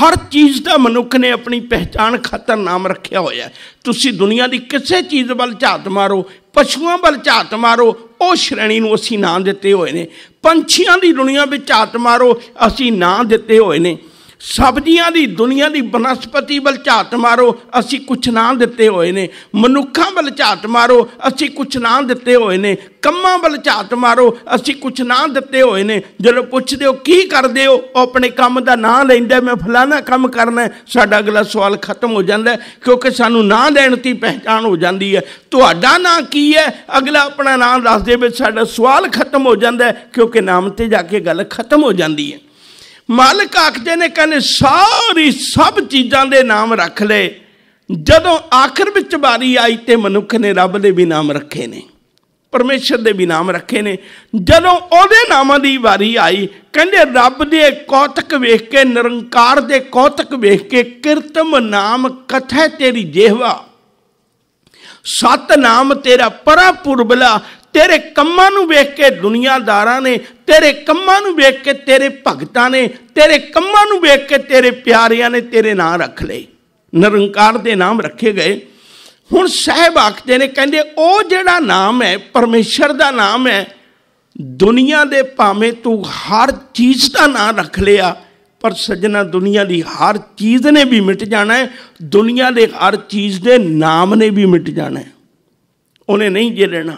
ਹਰ ਚੀਜ਼ ਦਾ ਮਨੁੱਖ ਨੇ ਆਪਣੀ ਪਹਿਚਾਣ ਖਾਤਰ ਨਾਮ ਰੱਖਿਆ ਹੋਇਆ ਤੁਸੀਂ ਦੁਨੀਆ ਦੀ ਕਿਸੇ ਚੀਜ਼ ਵੱਲ ਝਾਤ ਮਾਰੋ ਪਸ਼ੂਆਂ ਵੱਲ ਝਾਤ ਮਾਰੋ ਉਹ ਸ਼੍ਰੇਣੀ ਨੂੰ ਅਸੀਂ ਨਾਮ ਦਿੱਤੇ ਹੋਏ ਨੇ ਪੰਛੀਆਂ ਦੀ ਦੁਨੀਆ ਵਿੱਚ ਝਾਤ ਮਾਰੋ ਅਸੀਂ ਨਾਮ ਦਿੱਤੇ ਹੋਏ ਨੇ ਸਬਜ਼ੀਆਂ ਦੀ ਦੁਨੀਆ ਦੀ ਬਨਸਪਤੀ ਵੱਲ ਝਾਤ ਮਾਰੋ ਅਸੀਂ ਕੁਛ ਨਾ ਦਿੱਤੇ ਹੋਏ ਨੇ ਮਨੁੱਖਾਂ ਵੱਲ ਝਾਤ ਮਾਰੋ ਅਸੀਂ ਕੁਛ ਨਾ ਦਿੱਤੇ ਹੋਏ ਨੇ ਕੰਮਾਂ ਵੱਲ ਝਾਤ ਮਾਰੋ ਅਸੀਂ ਕੁਛ ਨਾ ਦਿੱਤੇ ਹੋਏ ਨੇ ਜਦੋਂ ਪੁੱਛਦੇ ਹੋ ਕੀ ਕਰਦੇ ਹੋ ਉਹ ਆਪਣੇ ਕੰਮ ਦਾ ਨਾਂ ਲੈਂਦਾ ਮੈਂ ਫਲਾਣਾ ਕੰਮ ਕਰਨਾ ਸਾਡਾ ਅਗਲਾ ਸਵਾਲ ਖਤਮ ਹੋ ਜਾਂਦਾ ਕਿਉਂਕਿ ਸਾਨੂੰ ਨਾਂ ਦੇਣ ਦੀ ਪਹਿਚਾਨ ਹੋ ਜਾਂਦੀ ਹੈ ਤੁਹਾਡਾ ਨਾਂ ਕੀ ਹੈ ਅਗਲਾ ਆਪਣਾ ਨਾਂ ਦੱਸ ਦੇਵੇ ਸਾਡਾ ਸਵਾਲ ਖਤਮ ਹੋ ਜਾਂਦਾ ਕਿਉਂਕਿ ਨਾਮ ਤੇ ਜਾ ਕੇ ਗੱਲ ਖਤਮ ਹੋ ਜਾਂਦੀ ਹੈ ਮਾਲਕ ਆਖਦੇ ਨੇ ਕਹਿੰਦੇ ਸਾਰੀ ਸਭ ਚੀਜ਼ਾਂ ਦੇ ਨਾਮ ਰੱਖ ਲੈ ਜਦੋਂ ਆਖਰ ਵਿੱਚ ਵਾਰੀ ਆਈ ਤੇ ਮਨੁੱਖ ਨੇ ਰੱਬ ਦੇ ਵੀ ਨਾਮ ਰੱਖੇ ਨੇ ਪਰਮੇਸ਼ਰ ਦੇ ਵੀ ਨਾਮ ਰੱਖੇ ਨੇ ਜਦੋਂ ਉਹਦੇ ਨਾਮਾਂ ਦੀ ਵਾਰੀ ਆਈ ਕਹਿੰਦੇ ਰੱਬ ਦੇ ਕੌਤਕ ਵੇਖ ਕੇ ਨਿਰੰਕਾਰ ਦੇ ਕੌਤਕ ਵੇਖ ਕੇ ਕਿਰਤਮ ਨਾਮ ਕਥੈ ਤੇਰੀ ਜਿਹਵਾ ਸਤ ਨਾਮ ਤੇਰਾ ਪਰਪੁਰਬਲਾ ਤੇਰੇ ਕੰਮਾਂ ਨੂੰ ਵੇਖ ਕੇ ਦੁਨੀਆਦਾਰਾਂ ਨੇ ਤੇਰੇ ਕੰਮਾਂ ਨੂੰ ਵੇਖ ਕੇ ਤੇਰੇ ਭਗਤਾਂ ਨੇ ਤੇਰੇ ਕੰਮਾਂ ਨੂੰ ਵੇਖ ਕੇ ਤੇਰੇ ਪਿਆਰਿਆਂ ਨੇ ਤੇਰੇ ਨਾਂ ਰੱਖ ਲਏ ਨਿਰੰਕਾਰ ਦੇ ਨਾਮ ਰੱਖੇ ਗਏ ਹੁਣ ਸਹਿਬ ਆਖਦੇ ਨੇ ਕਹਿੰਦੇ ਉਹ ਜਿਹੜਾ ਨਾਮ ਹੈ ਪਰਮੇਸ਼ਰ ਦਾ ਨਾਮ ਹੈ ਦੁਨੀਆ ਦੇ ਭਾਵੇਂ ਤੂੰ ਹਰ ਚੀਜ਼ ਦਾ ਨਾਮ ਰੱਖ ਲਿਆ ਪਰ ਸੱਜਣਾ ਦੁਨੀਆ ਦੀ ਹਰ ਚੀਜ਼ ਨੇ ਵੀ ਮਿਟ ਜਾਣਾ ਹੈ ਦੁਨੀਆ ਦੇ ਹਰ ਚੀਜ਼ ਦੇ ਨਾਮ ਨੇ ਵੀ ਮਿਟ ਜਾਣਾ ਹੈ ਉਹਨੇ ਨਹੀਂ ਜੇ ਲੈਣਾ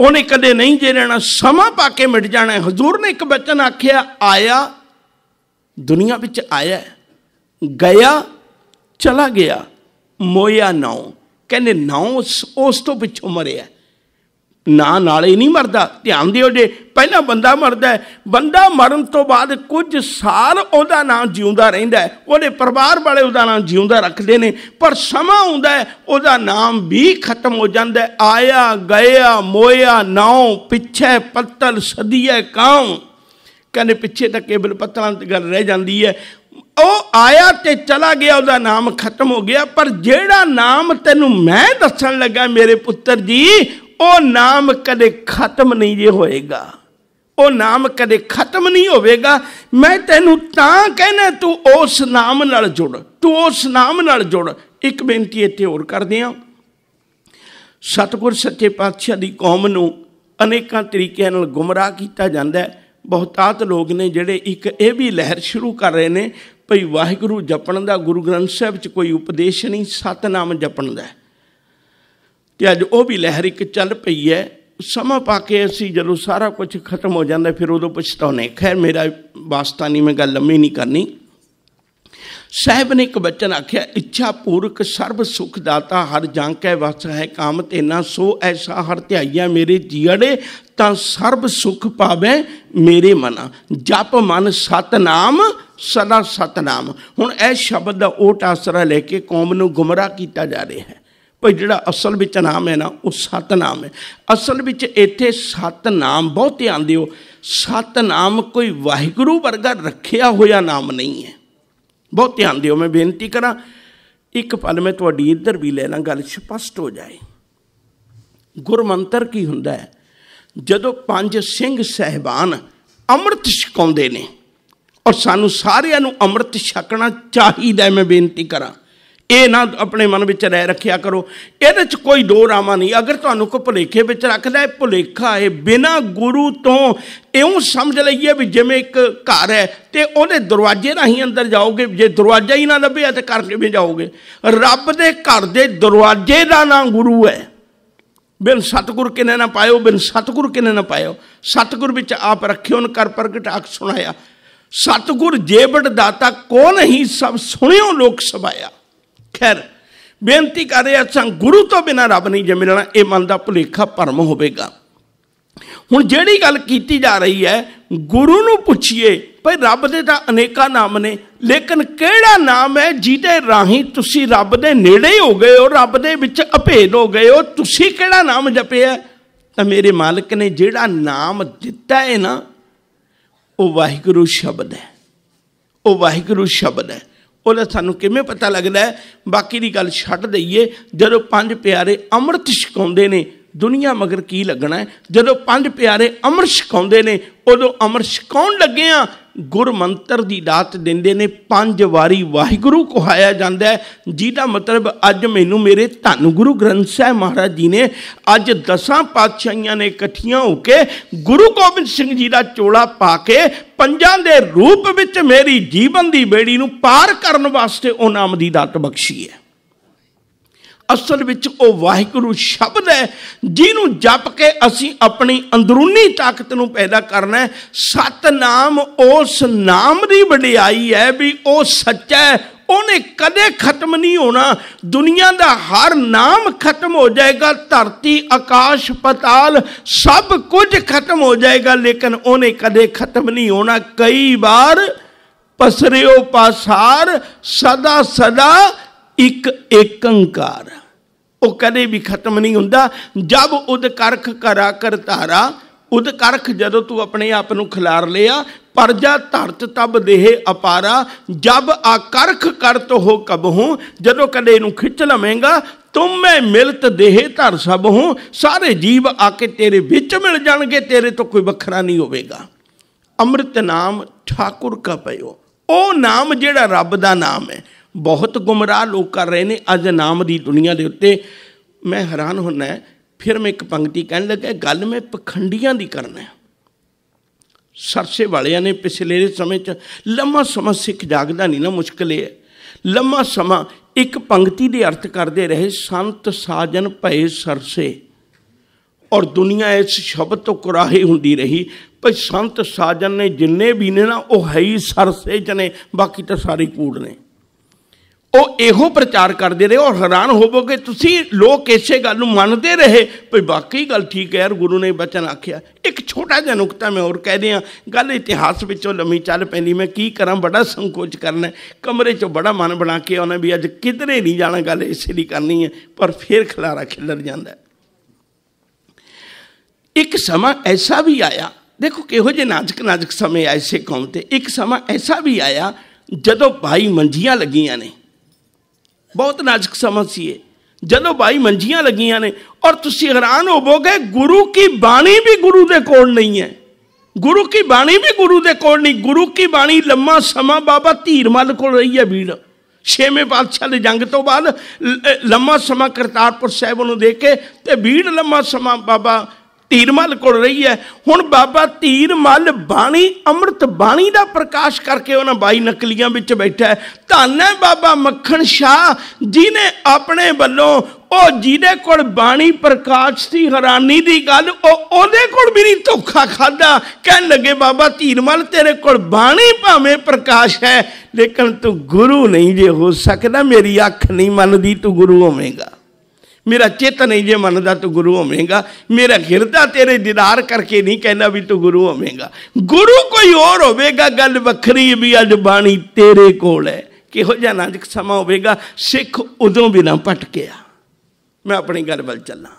ਉਹਨੇ ਕਦੇ ਨਹੀਂ ਜੇ ਰਹਿਣਾ ਸਮਾਂ ਪਾ ਕੇ ਮਿਟ ਜਾਣਾ ਹਜ਼ੂਰ ਨੇ ਇੱਕ ਬਚਨ ਆਖਿਆ ਆਇਆ ਦੁਨੀਆ ਵਿੱਚ ਆਇਆ ਗਿਆ ਚਲਾ ਗਿਆ ਮੋਇਆ ਨਾਉ ਕਹਿੰਦੇ ਨਾਉ ਉਸ ਤੋਂ ਪਿੱਛੋਂ ਮਰਿਆ ਨਾ ਨਾਲੇ ਨਹੀਂ ਮਰਦਾ ਧਿਆਨ ਦਿਓ ਜੇ ਪਹਿਲਾਂ ਬੰਦਾ ਮਰਦਾ ਹੈ ਬੰਦਾ ਮਰਨ ਤੋਂ ਬਾਅਦ ਕੁਝ ਸਾਲ ਉਹਦਾ ਨਾਮ ਜਿਉਂਦਾ ਰਹਿੰਦਾ ਹੈ ਉਹਦੇ ਪਰਿਵਾਰ ਵਾਲੇ ਉਹਦਾ ਨਾਮ ਜਿਉਂਦਾ ਰੱਖਦੇ ਨੇ ਪਰ ਸਮਾਂ ਆਉਂਦਾ ਹੈ ਉਹਦਾ ਨਾਮ ਵੀ ਖਤਮ ਹੋ ਜਾਂਦਾ ਹੈ ਆਇਆ ਗਿਆ ਮੋਇਆ ਨਾਉ ਪਿੱਛੇ ਪੱਤਲ ਸਦੀਏ ਕਾਉ ਕਹਿੰਦੇ ਪਿੱਛੇ ਤਾਂ ਕੇਵਲ ਪੱਤਲਾਂ ਦੀ ਗੱਲ ਰਹਿ ਜਾਂਦੀ ਹੈ ਉਹ ਆਇਆ ਤੇ ਚਲਾ ਗਿਆ ਉਹਦਾ ਨਾਮ ਖਤਮ ਹੋ ਗਿਆ ਪਰ ਜਿਹੜਾ ਨਾਮ ਤੈਨੂੰ ਮੈਂ ਦੱਸਣ ਲੱਗਾ ਮੇਰੇ ਪੁੱਤਰ ਜੀ ਉਹ ਨਾਮ ਕਦੇ ਖਤਮ ਨਹੀਂ ਜੇ ਹੋਏਗਾ ਉਹ ਨਾਮ ਕਦੇ ਖਤਮ ਨਹੀਂ ਹੋਵੇਗਾ ਮੈਂ ਤੈਨੂੰ ਤਾਂ ਕਹਿੰਦਾ ਤੂੰ ਉਸ ਨਾਮ ਨਾਲ ਜੁੜ ਤੂੰ ਉਸ ਨਾਮ ਨਾਲ ਜੁੜ ਇੱਕ ਬੇਨਤੀ ਇੱਥੇ ਹੋਰ ਕਰਦੇ ਆ ਸਤਗੁਰ ਸੱਚੇ ਪਾਤਸ਼ਾਹ ਦੀ ਕੌਮ ਨੂੰ ਅਨੇਕਾਂ ਤਰੀਕਿਆਂ ਨਾਲ ਗੁੰਮਰਾਹ ਕੀਤਾ ਜਾਂਦਾ ਹੈ ਬਹੁਤਾਤ ਲੋਕ ਨੇ ਜਿਹੜੇ ਇੱਕ ਇਹ ਵੀ ਲਹਿਰ ਸ਼ੁਰੂ ਕਰ ਰਹੇ ਨੇ ਭਈ ਵਾਹਿਗੁਰੂ ਜਪਣ ਦਾ ਗੁਰੂ ਗ੍ਰੰਥ ਸਾਹਿਬ 'ਚ ਕੋਈ ਉਪਦੇਸ਼ ਨਹੀਂ ਸਤਨਾਮ ਜਪਣ ਦਾ ਤੇ ਅੱਜ ਉਹ ਵੀ ਲਹਿਰ ਇੱਕ ਚੱਲ ਪਈ ਹੈ ਸਮਾਂ ਪਾ ਕੇ ਅਸੀਂ ਜਦੋਂ ਸਾਰਾ ਕੁਝ ਖਤਮ ਹੋ ਜਾਂਦਾ ਫਿਰ ਉਦੋਂ ਪਛਤਾਉਨੇ ਖੈਰ ਮੇਰਾ ਵਾਸਤਾ ਨਹੀਂ ਮੈਂ ਗੱਲ ਲੰਮੀ ਨਹੀਂ ਕਰਨੀ ਸਾਹਿਬ ਨੇ ਇੱਕ ਬਚਨ ਆਖਿਆ ਇੱਛਾ ਪੂਰਕ ਸਰਬ ਸੁਖ ਦਾਤਾ ਹਰ ਜਾਂ ਕੈ ਵਸ ਹੈ ਕਾਮ ਤੇਨਾ ਸੋ ਐਸਾ ਹਰ ਧਿਆਈਆ ਮੇਰੇ ਜੀੜੇ ਤਾਂ ਸਰਬ ਸੁਖ ਪਾਵੇ ਮੇਰੇ ਮਨਾ ਜਪ ਮਨ ਸਤਨਾਮ ਸਦਾ ਸਤਨਾਮ ਹੁਣ ਇਹ ਸ਼ਬਦ ਦਾ ਓਟ ਆਸਰਾ ਲੈ ਕੇ ਕੌਮ ਨੂੰ ਗੁੰਮਰਾਹ ਕੀਤਾ ਜਾ ਰਿਹਾ ਹੈ ਪਰ ਜਿਹੜਾ ਅਸਲ ਵਿੱਚ ਨਾਮ ਹੈ ਨਾ ਉਹ ਸਤ ਨਾਮ ਹੈ ਅਸਲ ਵਿੱਚ ਇੱਥੇ ਸਤ ਨਾਮ ਬਹੁਤ ਧਿਆਨ ਦਿਓ ਨਾਮ ਕੋਈ ਵਾਹਿਗੁਰੂ ਵਰਗਾ ਰੱਖਿਆ ਹੋਇਆ ਨਾਮ ਨਹੀਂ ਹੈ ਬਹੁਤ ਧਿਆਨ ਦਿਓ ਮੈਂ ਬੇਨਤੀ ਕਰਾਂ ਇੱਕ ਪਲ ਮੈਂ ਤੁਹਾਡੀ ਇੱਧਰ ਵੀ ਲੈ ਲਾਂ ਗੱਲ ਸਪਸ਼ਟ ਹੋ ਜਾਏ ਗੁਰਮੰਤਰ ਕੀ ਹੁੰਦਾ ਹੈ ਜਦੋਂ ਪੰਜ ਸਿੰਘ ਸਹਿਬਾਨ ਅੰਮ੍ਰਿਤ ਛਕਾਉਂਦੇ ਨੇ ਔਰ ਸਾਨੂੰ ਸਾਰਿਆਂ ਨੂੰ ਅੰਮ੍ਰਿਤ ਛਕਣਾ ਚਾਹੀਦਾ ਮੈਂ ਬੇਨਤੀ ਕਰਾਂ ਇਹ ਨਾ ਆਪਣੇ ਮਨ ਵਿੱਚ ਰਹਿ ਰੱਖਿਆ ਕਰੋ ਇਹਦੇ ਵਿੱਚ ਕੋਈ ਦੋ ਰਾਮਾ ਨਹੀਂ ਅਗਰ ਤੁਹਾਨੂੰ ਕੋ ਭੁਲੇਖੇ ਵਿੱਚ ਰੱਖਦਾ ਹੈ ਭੁਲੇਖਾ ਹੈ ਬਿਨਾ ਗੁਰੂ ਤੋਂ ਇਉਂ ਸਮਝ ਲਈਏ ਵੀ ਜਿਵੇਂ ਇੱਕ ਘਰ ਹੈ ਤੇ ਉਹਦੇ ਦਰਵਾਜ਼ੇ ਰਾਹੀਂ ਅੰਦਰ ਜਾਓਗੇ ਜੇ ਦਰਵਾਜ਼ਾ ਹੀ ਨਾ ਲੱਭਿਆ ਤੇ ਘਰ ਕਿਵੇਂ ਜਾਓਗੇ ਰੱਬ ਦੇ ਘਰ ਦੇ ਦਰਵਾਜ਼ੇ ਦਾ ਨਾਮ ਗੁਰੂ ਹੈ ਬਿਨ ਸਤਗੁਰ ਕਿਨੇ ਨਾ ਪਾਇਓ ਬਿਨ ਸਤਗੁਰ ਕਿਨੇ ਨਾ ਪਾਇਓ ਸਤਗੁਰ ਵਿੱਚ ਆਪ ਰੱਖਿਓ ਨ ਕਰ ਪ੍ਰਗਟ ਆਖ ਸੁਣਾਇਆ ਸਤਗੁਰ ਜੇਬੜ ਦਾਤਾ ਕੋ ਨਹੀਂ ਸਭ ਸੁਣਿਓ ਲੋਕ ਸਭਾਇਆ ਖੈਰ ਬੇਨਤੀ ਕਰ ਰਿਹਾ ਸਾਂ ਗੁਰੂ ਤੋਂ ਬਿਨਾ ਰੱਬ ਨਹੀਂ ਜੇ ਮਿਲਣਾ ਇਹ ਮਨ ਦਾ ਭੁਲੇਖਾ ਭਰਮ ਹੋਵੇਗਾ ਹੁਣ ਜਿਹੜੀ ਗੱਲ ਕੀਤੀ ਜਾ ਰਹੀ ਹੈ ਗੁਰੂ ਨੂੰ ਪੁੱਛੀਏ ਭਈ ਰੱਬ ਦੇ ਤਾਂ ਅਨੇਕਾਂ ਨਾਮ ਨੇ ਲੇਕਿਨ ਕਿਹੜਾ ਨਾਮ ਹੈ ਜਿਹਦੇ ਰਾਹੀਂ ਤੁਸੀਂ ਰੱਬ ਦੇ ਨੇੜੇ ਹੋ ਗਏ ਹੋ ਰੱਬ ਦੇ ਵਿੱਚ ਅਭੇਦ ਹੋ ਗਏ ਹੋ ਤੁਸੀਂ ਕਿਹੜਾ ਨਾਮ ਜਪਿਆ ਤਾਂ ਮੇਰੇ ਮਾਲਕ ਨੇ ਜਿਹੜਾ ਨਾਮ ਦਿੱਤਾ ਹੈ ਨਾ ਉਹ ਵਾਹਿਗੁਰੂ ਸ਼ਬਦ ਹੈ ਉਹ ਵਾਹਿਗੁਰੂ ਸ਼ਬਦ ਹੈ ਉਹਦਾ ਸਾਨੂੰ ਕਿਵੇਂ ਪਤਾ ਲੱਗਦਾ ਬਾਕੀ ਦੀ ਗੱਲ ਛੱਡ ਦਈਏ ਜਦੋਂ ਪੰਜ ਪਿਆਰੇ ਅੰਮ੍ਰਿਤ ਛਕਾਉਂਦੇ ਨੇ ਦੁਨੀਆ ਮਗਰ ਕੀ ਲੱਗਣਾ ਜਦੋਂ ਪੰਜ ਪਿਆਰੇ ਅਮਰ ਛਕਾਉਂਦੇ ਨੇ ਉਦੋਂ ਅਮਰ ਕੌਣ ਲੱਗੇ ਆ ਗੁਰਮੰਤਰ ਦੀ ਦਾਤ ਦਿੰਦੇ ਨੇ ਪੰਜ ਵਾਰੀ ਵਾਹਿਗੁਰੂ ਕਹਾਇਆ ਜਾਂਦਾ ਜਿਹਦਾ ਮਤਲਬ ਅੱਜ ਮੈਨੂੰ ਮੇਰੇ ਧੰਨ ਗੁਰੂ ਗ੍ਰੰਥ ਸਾਹਿਬ ਮਹਾਰਾਜ ਜੀ ਨੇ ਅੱਜ ਦਸਾਂ ਪਾਤਸ਼ਾਹੀਆਂ ਨੇ ਇਕੱਠੀਆਂ ਹੋ ਕੇ ਗੁਰੂ ਗੋਬਿੰਦ ਸਿੰਘ ਜੀ ਦਾ ਚੋਲਾ ਪਾ ਕੇ ਪੰਜਾਂ ਦੇ ਰੂਪ ਵਿੱਚ ਮੇਰੀ ਜੀਵਨ ਦੀ ਬੇੜੀ ਨੂੰ ਪਾਰ ਕਰਨ ਵਾਸਤੇ ਉਹ ਨਾਮ ਦੀ ਦਾਤ ਬਖਸ਼ੀ ਹੈ ਅਸਲ ਵਿੱਚ ਉਹ ਵਾਹਿਗੁਰੂ ਸ਼ਬਦ ਹੈ ਜਿਹਨੂੰ ਜਪ ਕੇ ਅਸੀਂ ਆਪਣੀ ਅੰਦਰੂਨੀ ਤਾਕਤ ਨੂੰ ਪੈਦਾ ਕਰਨਾ ਹੈ ਸਤਨਾਮ ਉਸ ਨਾਮ ਦੀ ਵਡਿਆਈ ਹੈ ਵੀ ਉਹ ਸੱਚਾ ਹੈ ਉਹਨੇ ਕਦੇ ਖਤਮ ਨਹੀਂ ਹੋਣਾ ਦੁਨੀਆ ਦਾ ਹਰ ਨਾਮ ਖਤਮ ਹੋ ਜਾਏਗਾ ਧਰਤੀ ਆਕਾਸ਼ ਪਤਾਲ ਸਭ ਕੁਝ ਖਤਮ ਹੋ ਜਾਏਗਾ ਲੇਕਿਨ ਉਹਨੇ ਕਦੇ ਖਤਮ ਨਹੀਂ ਹੋਣਾ ਕਈ ਵਾਰ ਪਸਰਿਓ ਪਾਸਾਰ ਸਦਾ ਸਦਾ ਇੱਕ ਏਕੰਕਾਰ ਉਹ ਕਦੇ ਵੀ ਖਤਮ ਨਹੀਂ ਹੁੰਦਾ ਜਦ ਉਦ ਕਰਖ ਕਰਾ ਕਰ ਧਾਰਾ ਉਦ ਕਰਖ ਜਦੋਂ ਤੂੰ ਆਪਣੇ ਆਪ ਨੂੰ ਖਿਲਾਰ ਲਿਆ ਪਰਜਾ ਧਰਤ ਤਬ ਦੇਹ ਅਪਾਰਾ ਜਬ ਆ ਕਰਖ ਕਰਤ ਹੋ ਕਬ ਹੂੰ ਜਦੋਂ ਕਦੇ ਇਹਨੂੰ ਖਿੱਚ ਲਵੇਂਗਾ ਤੁਮ ਮੈਂ ਮਿਲਤ ਦੇਹ ਧਰ ਸਭ ਹੂੰ ਸਾਰੇ ਜੀਵ ਆ ਕੇ ਤੇਰੇ ਵਿੱਚ ਮਿਲ ਜਾਣਗੇ ਤੇਰੇ ਤੋਂ ਕੋਈ ਵੱਖਰਾ ਨਹੀਂ ਹੋਵੇਗਾ ਅੰਮ੍ਰਿਤ ਨਾਮ ਠਾਕੁਰ ਕਾ ਪਇਓ ਉਹ ਨਾਮ ਜਿਹੜਾ ਰੱਬ ਦਾ ਨਾਮ ਹੈ ਬਹੁਤ ਗੁੰਮਰਾਹ ਲੋਕ ਕਰ ਰਹੇ ਨੇ ਅੱਜ ਨਾਮ ਦੀ ਦੁਨੀਆ ਦੇ ਉੱਤੇ ਮੈਂ ਹੈਰਾਨ ਹੁੰਨਾ ਫਿਰ ਮੈਂ ਇੱਕ ਪੰਕਤੀ ਕਹਿਣ ਲੱਗਾ ਗੱਲ ਮੈਂ ਪਖੰਡੀਆਂ ਦੀ ਕਰਨਾ ਸਰਸੇ ਵਾਲਿਆਂ ਨੇ ਪਿਛਲੇ ਸਮੇਂ 'ਚ ਲੰਮਾ ਸਮਾਂ ਸਿੱਖ ਜਾਗਦਾ ਨਹੀਂ ਨਾ ਮੁਸ਼ਕਲ ਹੈ ਲੰਮਾ ਸਮਾਂ ਇੱਕ ਪੰਕਤੀ ਦੇ ਅਰਥ ਕਰਦੇ ਰਹੇ ਸੰਤ ਸਾਜਨ ਭਏ ਸਰਸੇ ਔਰ ਦੁਨੀਆ ਇਸ ਸ਼ਬਦ ਤੋਂ ਕੁਰਾਹੀ ਹੁੰਦੀ ਰਹੀ ਭਈ ਸੰਤ ਸਾਜਨ ਨੇ ਜਿੰਨੇ ਵੀ ਨੇ ਨਾ ਉਹ ਹੈ ਹੀ ਸਰਸੇ ਚ ਨੇ ਬਾਕੀ ਤਾਂ ਸਾਰੇ ਕੂੜ ਨੇ ਉਹ ਇਹੋ ਪ੍ਰਚਾਰ ਕਰਦੇ ਰਹੇ ਔਰ ਹੈਰਾਨ ਹੋਵੋਗੇ ਤੁਸੀਂ ਲੋਕ ਇਸੇ ਗੱਲ ਨੂੰ ਮੰਨਦੇ ਰਹੇ ਭਈ ਵਾਕਈ ਗੱਲ ਠੀਕ ਹੈ ਯਾਰ ਗੁਰੂ ਨੇ ਬਚਨ ਆਖਿਆ ਇੱਕ ਛੋਟਾ ਜਿਹਾ ਨੁਕਤਾ ਮੈਂ ਹੋਰ ਕਹਿ ਦਿਆਂ ਗੱਲ ਇਤਿਹਾਸ ਵਿੱਚੋਂ ਲੰਮੀ ਚੱਲ ਪੈਂਦੀ ਮੈਂ ਕੀ ਕਰਾਂ ਬੜਾ ਸੰਕੋਚ ਕਰਨਾ ਕਮਰੇ 'ਚੋਂ ਬੜਾ ਮਨ ਬਣਾ ਕੇ ਆਉਣਾ ਵੀ ਅੱਜ ਕਿਧਰੇ ਨਹੀਂ ਜਾਣਾ ਗੱਲ ਇਸੇ ਲਈ ਕਰਨੀ ਹੈ ਪਰ ਫੇਰ ਖਲਾਰਾ ਖਿਲਰ ਜਾਂਦਾ ਇੱਕ ਸਮਾਂ ਐਸਾ ਵੀ ਆਇਆ ਦੇਖੋ ਕਿਹੋ ਜਿਹੇ ਨਾਜ਼ਕ ਨਾਜ਼ਕ ਸਮੇਂ ਆਏ ਸੇ ਕੌਮ ਤੇ ਇੱਕ ਸਮਾਂ ਐਸਾ ਵੀ ਆਇਆ ਜਦੋਂ ਭਾਈ ਮੰਜੀਆਂ ਲੱਗੀਆਂ ਨੇ ਬਹੁਤ ਨਾਜ਼ੁਕ ਸਮਾਂ ਸੀ ਇਹ ਜਦੋਂ ਭਾਈ ਮੰਜੀਆਂ ਲੱਗੀਆਂ ਨੇ ਔਰ ਤੁਸੀਂ ਹੈਰਾਨ ਹੋਵੋਗੇ ਗੁਰੂ ਕੀ ਬਾਣੀ ਵੀ ਗੁਰੂ ਦੇ ਕੋਲ ਨਹੀਂ ਹੈ ਗੁਰੂ ਕੀ ਬਾਣੀ ਵੀ ਗੁਰੂ ਦੇ ਕੋਲ ਨਹੀਂ ਗੁਰੂ ਕੀ ਬਾਣੀ ਲੰਮਾ ਸਮਾਂ ਬਾਬਾ ਧੀਰਮਲ ਕੋਲ ਰਹੀ ਹੈ ਵੀਰ ਛੇਵੇਂ ਪਾਤਸ਼ਾਹ ਦੇ ਜੰਗ ਤੋਂ ਬਾਅਦ ਲੰਮਾ ਸਮਾਂ ਕਰਤਾਰਪੁਰ ਸਾਹਿਬ ਨੂੰ ਦੇ ਕੇ ਤੇ ਵੀਰ ਲੰਮਾ ਸਮਾਂ ਬਾਬਾ ਧੀਰਮਲ ਕੋਲ ਰਹੀ ਹੈ ਹੁਣ ਬਾਬਾ ਧੀਰਮਲ ਬਾਣੀ ਅੰਮ੍ਰਿਤ ਬਾਣੀ ਦਾ ਪ੍ਰਕਾਸ਼ ਕਰਕੇ ਉਹਨਾਂ ਬਾਈ ਨਕਲੀਆਂ ਵਿੱਚ ਬੈਠਾ ਧੰਨ ਹੈ ਬਾਬਾ ਮੱਖਣ ਸ਼ਾਹ ਜਿਨੇ ਆਪਣੇ ਵੱਲੋਂ ਉਹ ਜਿਹਦੇ ਕੋਲ ਬਾਣੀ ਪ੍ਰਕਾਸ਼ ਸੀ ਹੈਰਾਨੀ ਦੀ ਗੱਲ ਉਹ ਉਹਦੇ ਕੋਲ ਵੀ ਨਹੀਂ ਧੋਖਾ ਖਾਦਾ ਕਹਿਣ ਲੱਗੇ ਬਾਬਾ ਧੀਰਮਲ ਤੇਰੇ ਕੋਲ ਬਾਣੀ ਭਾਵੇਂ ਪ੍ਰਕਾਸ਼ ਹੈ ਲੇਕਿਨ ਤੂੰ ਗੁਰੂ ਨਹੀਂ ਜੇ ਹੋ ਸਕਦਾ ਮੇਰੀ ਅੱਖ ਨਹੀਂ ਮੰਨਦੀ ਤੂੰ ਗੁਰੂ ਹੋਵੇਂਗਾ ਮੇਰਾ ਚੇਤਨ ਹੀ ਜੇ ਮੰਨਦਾ ਤੂੰ ਗੁਰੂ ਹੋਵੇਂਗਾ ਮੇਰਾ ਹਿਰਦਾ ਤੇਰੇ ਦੀਦਾਰ ਕਰਕੇ ਨਹੀਂ ਕਹਿੰਦਾ ਵੀ ਤੂੰ ਗੁਰੂ ਹੋਵੇਂਗਾ ਗੁਰੂ ਕੋਈ ਹੋਰ ਹੋਵੇਗਾ ਗੱਲ ਵੱਖਰੀ ਵੀ ਅੱਜ ਬਾਣੀ ਤੇਰੇ ਕੋਲ ਹੈ ਕਿਹੋ ਜਿਹਾ ਨਾਜ਼ੁਕ ਸਮਾਂ ਹੋਵੇਗਾ ਸਿੱਖ ਉਦੋਂ ਬਿਨਾ ਪਟਕਿਆ ਮੈਂ ਆਪਣੀ ਗੱਲ ਵੱਲ ਚੱਲਾਂ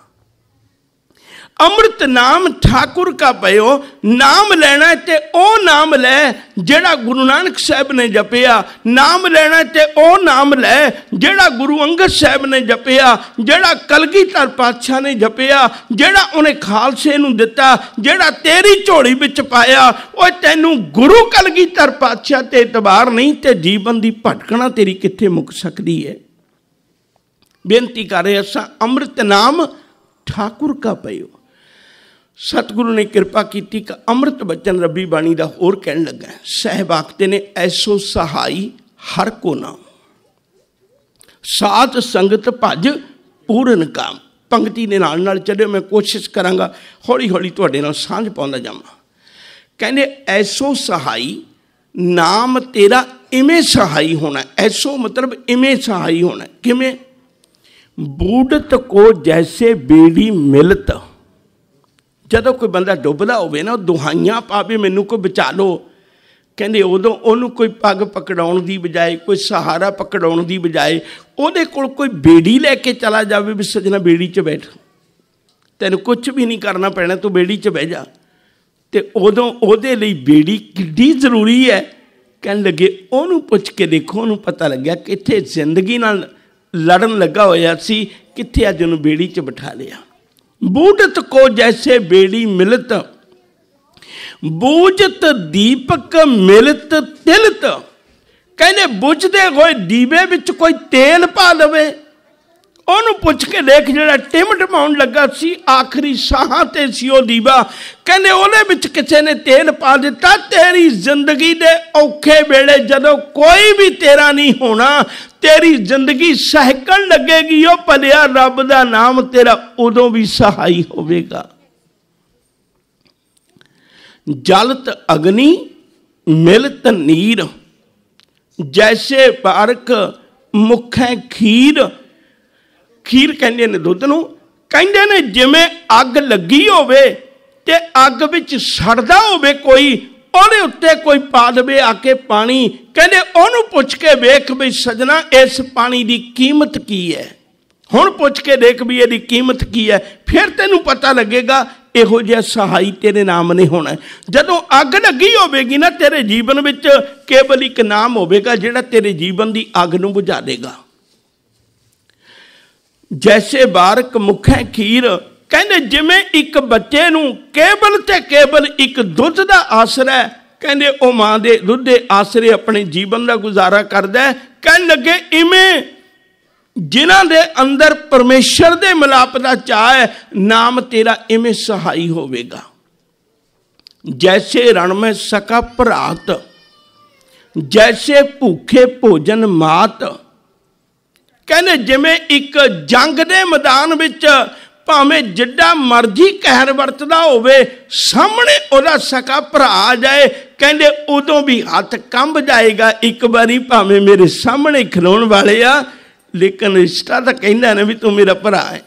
ਅੰਮ੍ਰਿਤ ਨਾਮ ਠਾਕੁਰ ਕਾ ਪਇਓ ਨਾਮ ਲੈਣਾ ਤੇ ਉਹ ਨਾਮ ਲੈ ਜਿਹੜਾ ਗੁਰੂ ਨਾਨਕ ਸਾਹਿਬ ਨੇ ਜਪਿਆ ਨਾਮ ਲੈਣਾ ਤੇ ਉਹ ਨਾਮ ਲੈ ਜਿਹੜਾ ਗੁਰੂ ਅੰਗਦ ਸਾਹਿਬ ਨੇ ਜਪਿਆ ਜਿਹੜਾ ਕਲਗੀਧਰ ਪਾਤਸ਼ਾਹ ਨੇ ਜਪਿਆ ਜਿਹੜਾ ਉਹਨੇ ਖਾਲਸੇ ਨੂੰ ਦਿੱਤਾ ਜਿਹੜਾ ਤੇਰੀ ਝੋਲੀ ਵਿੱਚ ਪਾਇਆ ਓਏ ਤੈਨੂੰ ਗੁਰੂ ਕਲਗੀਧਰ ਪਾਤਸ਼ਾਹ ਤੇ ਇਤਬਾਰ ਨਹੀਂ ਤੇ ਜੀਵਨ ਦੀ ਭਟਕਣਾ ਤੇਰੀ ਕਿੱਥੇ ਮੁੱਕ ਸਕਦੀ ਹੈ ਬੇਨਤੀ ਕਰ ਰਹੇ ਅਸਾਂ ਅੰਮ੍ਰਿਤ ਨਾਮ ਠਾਕੁਰ ਕਾ ਪਇਓ ਸਤਿਗੁਰੂ ਨੇ ਕਿਰਪਾ ਕੀਤੀ ਕਿ ਅੰਮ੍ਰਿਤ ਬਚਨ ਰੱਬੀ ਬਾਣੀ ਦਾ ਹੋਰ ਕਹਿਣ ਲੱਗਾ ਸਹਿਬ ਆਖਤੇ ਨੇ ਐਸੋ ਸਹਾਈ ਹਰ ਕੋ ਨਾਮ ਸਾਥ ਸੰਗਤ ਭਜ ਪੂਰਨ ਕਾਮ ਪੰਕਤੀ ਦੇ ਨਾਲ ਨਾਲ ਚੱਲੇ ਮੈਂ ਕੋਸ਼ਿਸ਼ ਕਰਾਂਗਾ ਹੌਲੀ ਹੌਲੀ ਤੁਹਾਡੇ ਨਾਲ ਸਾਂਝ ਪਾਉਂਦਾ ਜਾਵਾਂ ਕਹਿੰਦੇ ਐਸੋ ਸਹਾਈ ਨਾਮ ਤੇਰਾ ਇਵੇਂ ਸਹਾਈ ਹੋਣਾ ਐਸੋ ਮਤਲਬ ਇਵੇਂ ਸਹਾਈ ਹੋਣਾ ਕਿਵੇਂ ਬੂਢਤ ਕੋ ਜੈਸੇ ਬੇੜੀ ਮਿਲਤ ਜਦੋਂ ਕੋਈ ਬੰਦਾ ਡੁੱਬਦਾ ਹੋਵੇ ਨਾ ਉਹ ਦੁਹਾਈਆਂ ਪਾਵੇ ਮੈਨੂੰ ਕੋਈ ਬਚਾ ਲੋ ਕਹਿੰਦੇ ਉਦੋਂ ਉਹਨੂੰ ਕੋਈ ਪੱਗ ਪਕੜਾਉਣ ਦੀ ਬਜਾਏ ਕੋਈ ਸਹਾਰਾ ਪਕੜਾਉਣ ਦੀ ਬਜਾਏ ਉਹਦੇ ਕੋਲ ਕੋਈ ਬੇੜੀ ਲੈ ਕੇ ਚਲਾ ਜਾਵੇ ਵੀ ਸਜਣਾ ਬੇੜੀ 'ਚ ਬੈਠ ਤੈਨੂੰ ਕੁਝ ਵੀ ਨਹੀਂ ਕਰਨਾ ਪੈਣਾ ਤੂੰ ਬੇੜੀ 'ਚ ਬਹਿ ਜਾ ਤੇ ਉਦੋਂ ਉਹਦੇ ਲਈ ਬੇੜੀ ਕਿੱਡੀ ਜ਼ਰੂਰੀ ਹੈ ਕਹਿਣ ਲੱਗੇ ਉਹਨੂੰ ਪੁੱਛ ਕੇ ਦੇਖੋ ਉਹਨੂੰ ਪਤਾ ਲੱਗਿਆ ਕਿੱਥੇ ਜ਼ਿੰਦਗੀ ਨਾਲ ਲੜਨ ਲੱਗਾ ਹੋਇਆ ਸੀ ਕਿੱਥੇ ਅੱਜ ਉਹਨੂੰ ਬੇੜੀ 'ਚ ਬਿਠਾ ਲਿਆ ਬੂਝਤ ਕੋ ਜੈਸੇ बेड़ी ਮਿਲਤ ਬੂਝਤ ਦੀਪਕ ਮਿਲਤ ਤਿਲਤ ਕਹਿੰਦੇ ਬੁਝਦੇ ਹੋਏ ਦੀਵੇ ਵਿੱਚ ਕੋਈ ਤੇਲ ਪਾ ਲਵੇ ਉਹਨੂੰ ਪੁੱਛ ਕੇ ਦੇਖ ਜਿਹੜਾ ਟਿਮ ਟਮਾਉਣ ਲੱਗਾ ਸੀ ਆਖਰੀ ਸਾਹਾਂ ਤੇ ਸੀ ਉਹ ਦੀਵਾ ਕਹਿੰਦੇ ਉਹਦੇ ਵਿੱਚ ਕਿਸੇ ਨੇ ਤੇਲ ਪਾ ਦਿੱਤਾ ਤੇਰੀ ਜ਼ਿੰਦਗੀ ਦੇ ਔਖੇ ਵੇਲੇ ਜਦੋਂ ਕੋਈ ਵੀ ਤੇਰਾ ਨਹੀਂ ਹੋਣਾ ਤੇਰੀ ਜ਼ਿੰਦਗੀ ਸਹਿਕਣ ਲੱਗੇਗੀ ਉਹ ਭਲਿਆ ਰੱਬ ਦਾ ਨਾਮ ਤੇਰਾ ਉਦੋਂ ਵੀ ਸਹਾਈ ਹੋਵੇਗਾ ਜਲਤ ਅਗਨੀ ਮਿਲਤ ਨੀਰ ਜੈਸੇ ਪਾਰਕ ਮੁਖੇ ਖੀਰ ਖੀਰ ਕਹਿੰਦੇ ਨੇ ਦੁੱਧ ਨੂੰ ਕਹਿੰਦੇ ਨੇ ਜਿਵੇਂ ਅੱਗ ਲੱਗੀ ਹੋਵੇ ਤੇ ਅੱਗ ਵਿੱਚ ਸੜਦਾ ਹੋਵੇ ਕੋਈ ਉਹਦੇ ਉੱਤੇ ਕੋਈ ਪਾ ਦੇਵੇ ਆ ਕੇ ਪਾਣੀ ਕਹਿੰਦੇ ਉਹਨੂੰ ਪੁੱਛ ਕੇ ਵੇਖ ਵੀ ਸਜਣਾ ਇਸ ਪਾਣੀ ਦੀ ਕੀਮਤ ਕੀ ਹੈ ਹੁਣ ਪੁੱਛ ਕੇ ਦੇਖ ਵੀ ਇਹਦੀ ਕੀਮਤ ਕੀ ਹੈ ਫਿਰ ਤੈਨੂੰ ਪਤਾ ਲੱਗੇਗਾ ਇਹੋ ਜਿਹਾ ਸਹਾਈ ਤੇਰੇ ਨਾਮ ਨਹੀਂ ਹੋਣਾ ਜਦੋਂ ਅੱਗ ਲੱਗੀ ਹੋਵੇਗੀ ਨਾ ਤੇਰੇ ਜੀਵਨ ਵਿੱਚ ਕੇਵਲ ਇੱਕ ਨਾਮ ਹੋਵੇਗਾ ਜਿਹੜਾ ਤੇਰੇ ਜੀਵਨ ਦੀ ਅੱਗ ਨੂੰ ਬੁਝਾ ਦੇਗਾ ਜੈਸੇ ਬਾਰਕ ਮੁਖੇ ਖੀਰ ਕਹਿੰਦੇ ਜਿਵੇਂ ਇੱਕ ਬੱਚੇ ਨੂੰ ਕੇਵਲ ਤੇ ਕੇਵਲ ਇੱਕ ਦੁੱਧ ਦਾ ਆਸਰਾ ਕਹਿੰਦੇ ਉਹ ਮਾਂ ਦੇ ਦੁੱਧ ਦੇ ਆਸਰੇ ਆਪਣੇ ਜੀਵਨ ਦਾ ਗੁਜ਼ਾਰਾ ਕਰਦਾ ਕਹਿਣ ਲੱਗੇ ਇਵੇਂ ਜਿਨ੍ਹਾਂ ਦੇ ਅੰਦਰ ਪਰਮੇਸ਼ਰ ਦੇ ਮਿਲਾਪ ਦਾ ਚਾਹ ਹੈ ਨਾਮ ਤੇਰਾ ਇਵੇਂ ਸਹਾਈ ਹੋਵੇਗਾ ਜੈਸੇ ਰਣ ਮੈਂ ਸਕਾ ਭਰਾਤ ਜੈਸੇ ਭੁੱਖੇ ਭੋਜਨ ਮਾਤ ਕਹਿੰਦੇ ਜਿਵੇਂ ਇੱਕ ਜੰਗ ਦੇ ਮੈਦਾਨ ਵਿੱਚ ਭਾਵੇਂ ਜਿੱਡਾ ਮਰਜ਼ੀ ਕਹਿਰ ਵਰਤਦਾ ਹੋਵੇ ਸਾਹਮਣੇ ਉਹਦਾ ਸਕਾ ਭਰਾ ਆ ਜਾਏ ਕਹਿੰਦੇ ਉਦੋਂ ਵੀ ਹੱਥ ਕੰਬ ਜਾਏਗਾ ਇੱਕ ਵਾਰੀ ਭਾਵੇਂ ਮੇਰੇ ਸਾਹਮਣੇ ਖਲੋਣ ਵਾਲੇ ਆ ਲੇਕਿਨ ਰਿਸ਼ਤਾ ਤਾਂ ਕਹਿੰਦਾ ਨਾ ਵੀ ਤੂੰ ਮੇਰਾ ਭਰਾ ਹੈ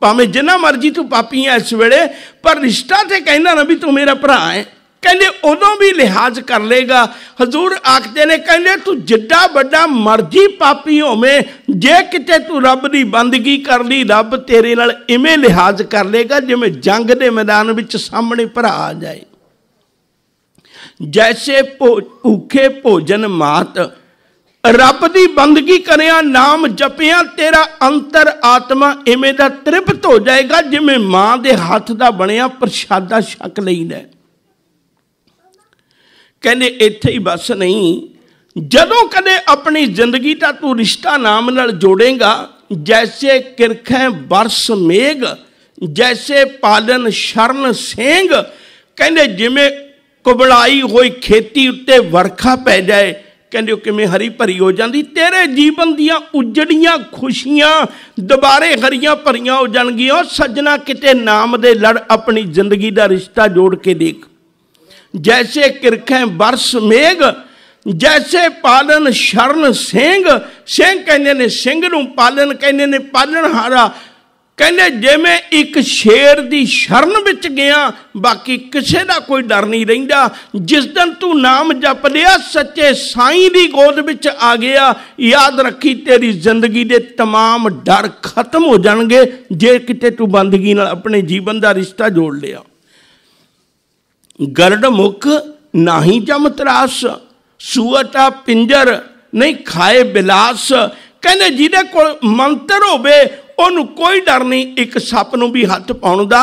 ਭਾਵੇਂ ਜਿੰਨਾ ਮਰਜ਼ੀ ਤੂੰ ਪਾਪੀ ਐ ਇਸ ਵੇਲੇ ਪਰ ਰਿਸ਼ਤਾ ਤੇ ਕਹਿੰਦਾ ਨਾ ਵੀ ਤੂੰ ਮੇਰਾ ਭਰਾ ਹੈ ਕਹਿੰਦੇ ਉਦੋਂ ਵੀ ਲਿਹਾਜ਼ ਕਰ ਲੇਗਾ ਹਜ਼ੂਰ ਆਖਦੇ ਨੇ ਕਹਿੰਦੇ ਤੂੰ ਜਿੱਡਾ ਵੱਡਾ ਮਰਜ਼ੀ ਪਾਪੀ ਹੋਵੇਂ ਜੇ ਕਿਤੇ ਤੂੰ ਰੱਬ ਦੀ ਬੰਦਗੀ ਕਰ ਲਈ ਰੱਬ ਤੇਰੇ ਨਾਲ ਇਵੇਂ ਲਿਹਾਜ਼ ਕਰ ਲੇਗਾ ਜਿਵੇਂ ਜੰਗ ਦੇ ਮੈਦਾਨ ਵਿੱਚ ਸਾਹਮਣੇ ਭਰਾ ਆ ਜਾਏ ਜੈਸੇ ਭੁੱਖੇ ਭੋਜਨ ਮਾਤ ਰੱਬ ਦੀ ਬੰਦਗੀ ਕਰਿਆ ਨਾਮ ਜਪਿਆ ਤੇਰਾ ਅੰਤਰ ਆਤਮਾ ਇਵੇਂ ਦਾ ਤ੍ਰਿਪਤ ਹੋ ਜਾਏਗਾ ਜਿਵੇਂ ਮਾਂ ਦੇ ਹੱਥ ਦਾ ਬਣਿਆ ਪ੍ਰਸ਼ਾਦਾ ਛਕ ਲਈਦਾ ਕਹਿੰਦੇ ਇੱਥੇ ਹੀ ਬਸ ਨਹੀਂ ਜਦੋਂ ਕਦੇ ਆਪਣੀ ਜ਼ਿੰਦਗੀ ਦਾ ਤੂੰ ਰਿਸ਼ਤਾ ਨਾਮ ਨਾਲ ਜੋੜੇਗਾ ਜੈਸੇ ਕਿਰਖੇ ਬਰਸ ਮੇਗ ਜੈਸੇ ਪਾਲਨ ਸ਼ਰਨ ਸਿੰਘ ਕਹਿੰਦੇ ਜਿਵੇਂ ਕੁਬੜਾਈ ਹੋਈ ਖੇਤੀ ਉੱਤੇ ਵਰਖਾ ਪੈ ਜਾਏ ਕਹਿੰਦੇ ਕਿਵੇਂ ਹਰੀ ਭਰੀ ਹੋ ਜਾਂਦੀ ਤੇਰੇ ਜੀਵਨ ਦੀਆਂ ਉਜੜੀਆਂ ਖੁਸ਼ੀਆਂ ਦੁਬਾਰੇ ਹਰੀਆਂ ਭਰੀਆਂ ਹੋ ਜਾਣਗੀਆਂ ਸੱਜਣਾ ਕਿਤੇ ਨਾਮ ਦੇ ਲੜ ਆਪਣੀ ਜ਼ਿੰਦਗੀ ਦਾ ਰਿਸ਼ਤਾ ਜੋੜ ਕੇ ਦੇਖ जैसे किरखें बरस ਮੇਗ ਜੈਸੇ ਪਾਲਨ ਸ਼ਰਨ ਸਿੰਘ ਸਿੰਘ ਕਹਿੰਦੇ ਨੇ ਸਿੰਘ ਨੂੰ ਪਾਲਨ ਕਹਿੰਦੇ ਨੇ ਪਾਲਣ ਹਾਰਾ ਕਹਿੰਦੇ ਜਿਵੇਂ ਇੱਕ ਸ਼ੇਰ ਦੀ ਸ਼ਰਨ ਵਿੱਚ ਗਿਆ ਬਾਕੀ ਕਿਸੇ ਦਾ ਕੋਈ ਡਰ ਨਹੀਂ ਰਹਿੰਦਾ ਜਿਸ ਦਿਨ ਤੂੰ ਨਾਮ ਜਪ ਲਿਆ ਸੱਚੇ ਸਾਈਂ ਦੀ ਗੋਦ ਵਿੱਚ ਆ ਗਿਆ ਯਾਦ ਰੱਖੀ ਤੇਰੀ ਜ਼ਿੰਦਗੀ ਦੇ तमाम ਡਰ ਖਤਮ ਹੋ ਜਾਣਗੇ ਜੇ ਕਿਤੇ ਤੂੰ ਬੰਦਗੀ ਨਾਲ ਆਪਣੇ ਜੀਵਨ ਦਾ ਰਿਸ਼ਤਾ ਜੋੜ ਲਿਆ ਗਰੜ ਮੁਖ ਨਹੀਂ ਜਮ ਤਰਾਸ ਸੂਅਟਾ ਪਿੰਜਰ ਨਹੀਂ ਖਾਏ ਬਿਲਾਸ ਕਹਿੰਦੇ ਜਿਹਦੇ ਕੋਲ ਮੰਤਰ ਹੋਵੇ ਉਹਨੂੰ ਕੋਈ ਡਰ ਨਹੀਂ ਇੱਕ ਸੱਪ ਨੂੰ ਵੀ ਹੱਥ ਪਾਉਣ ਦਾ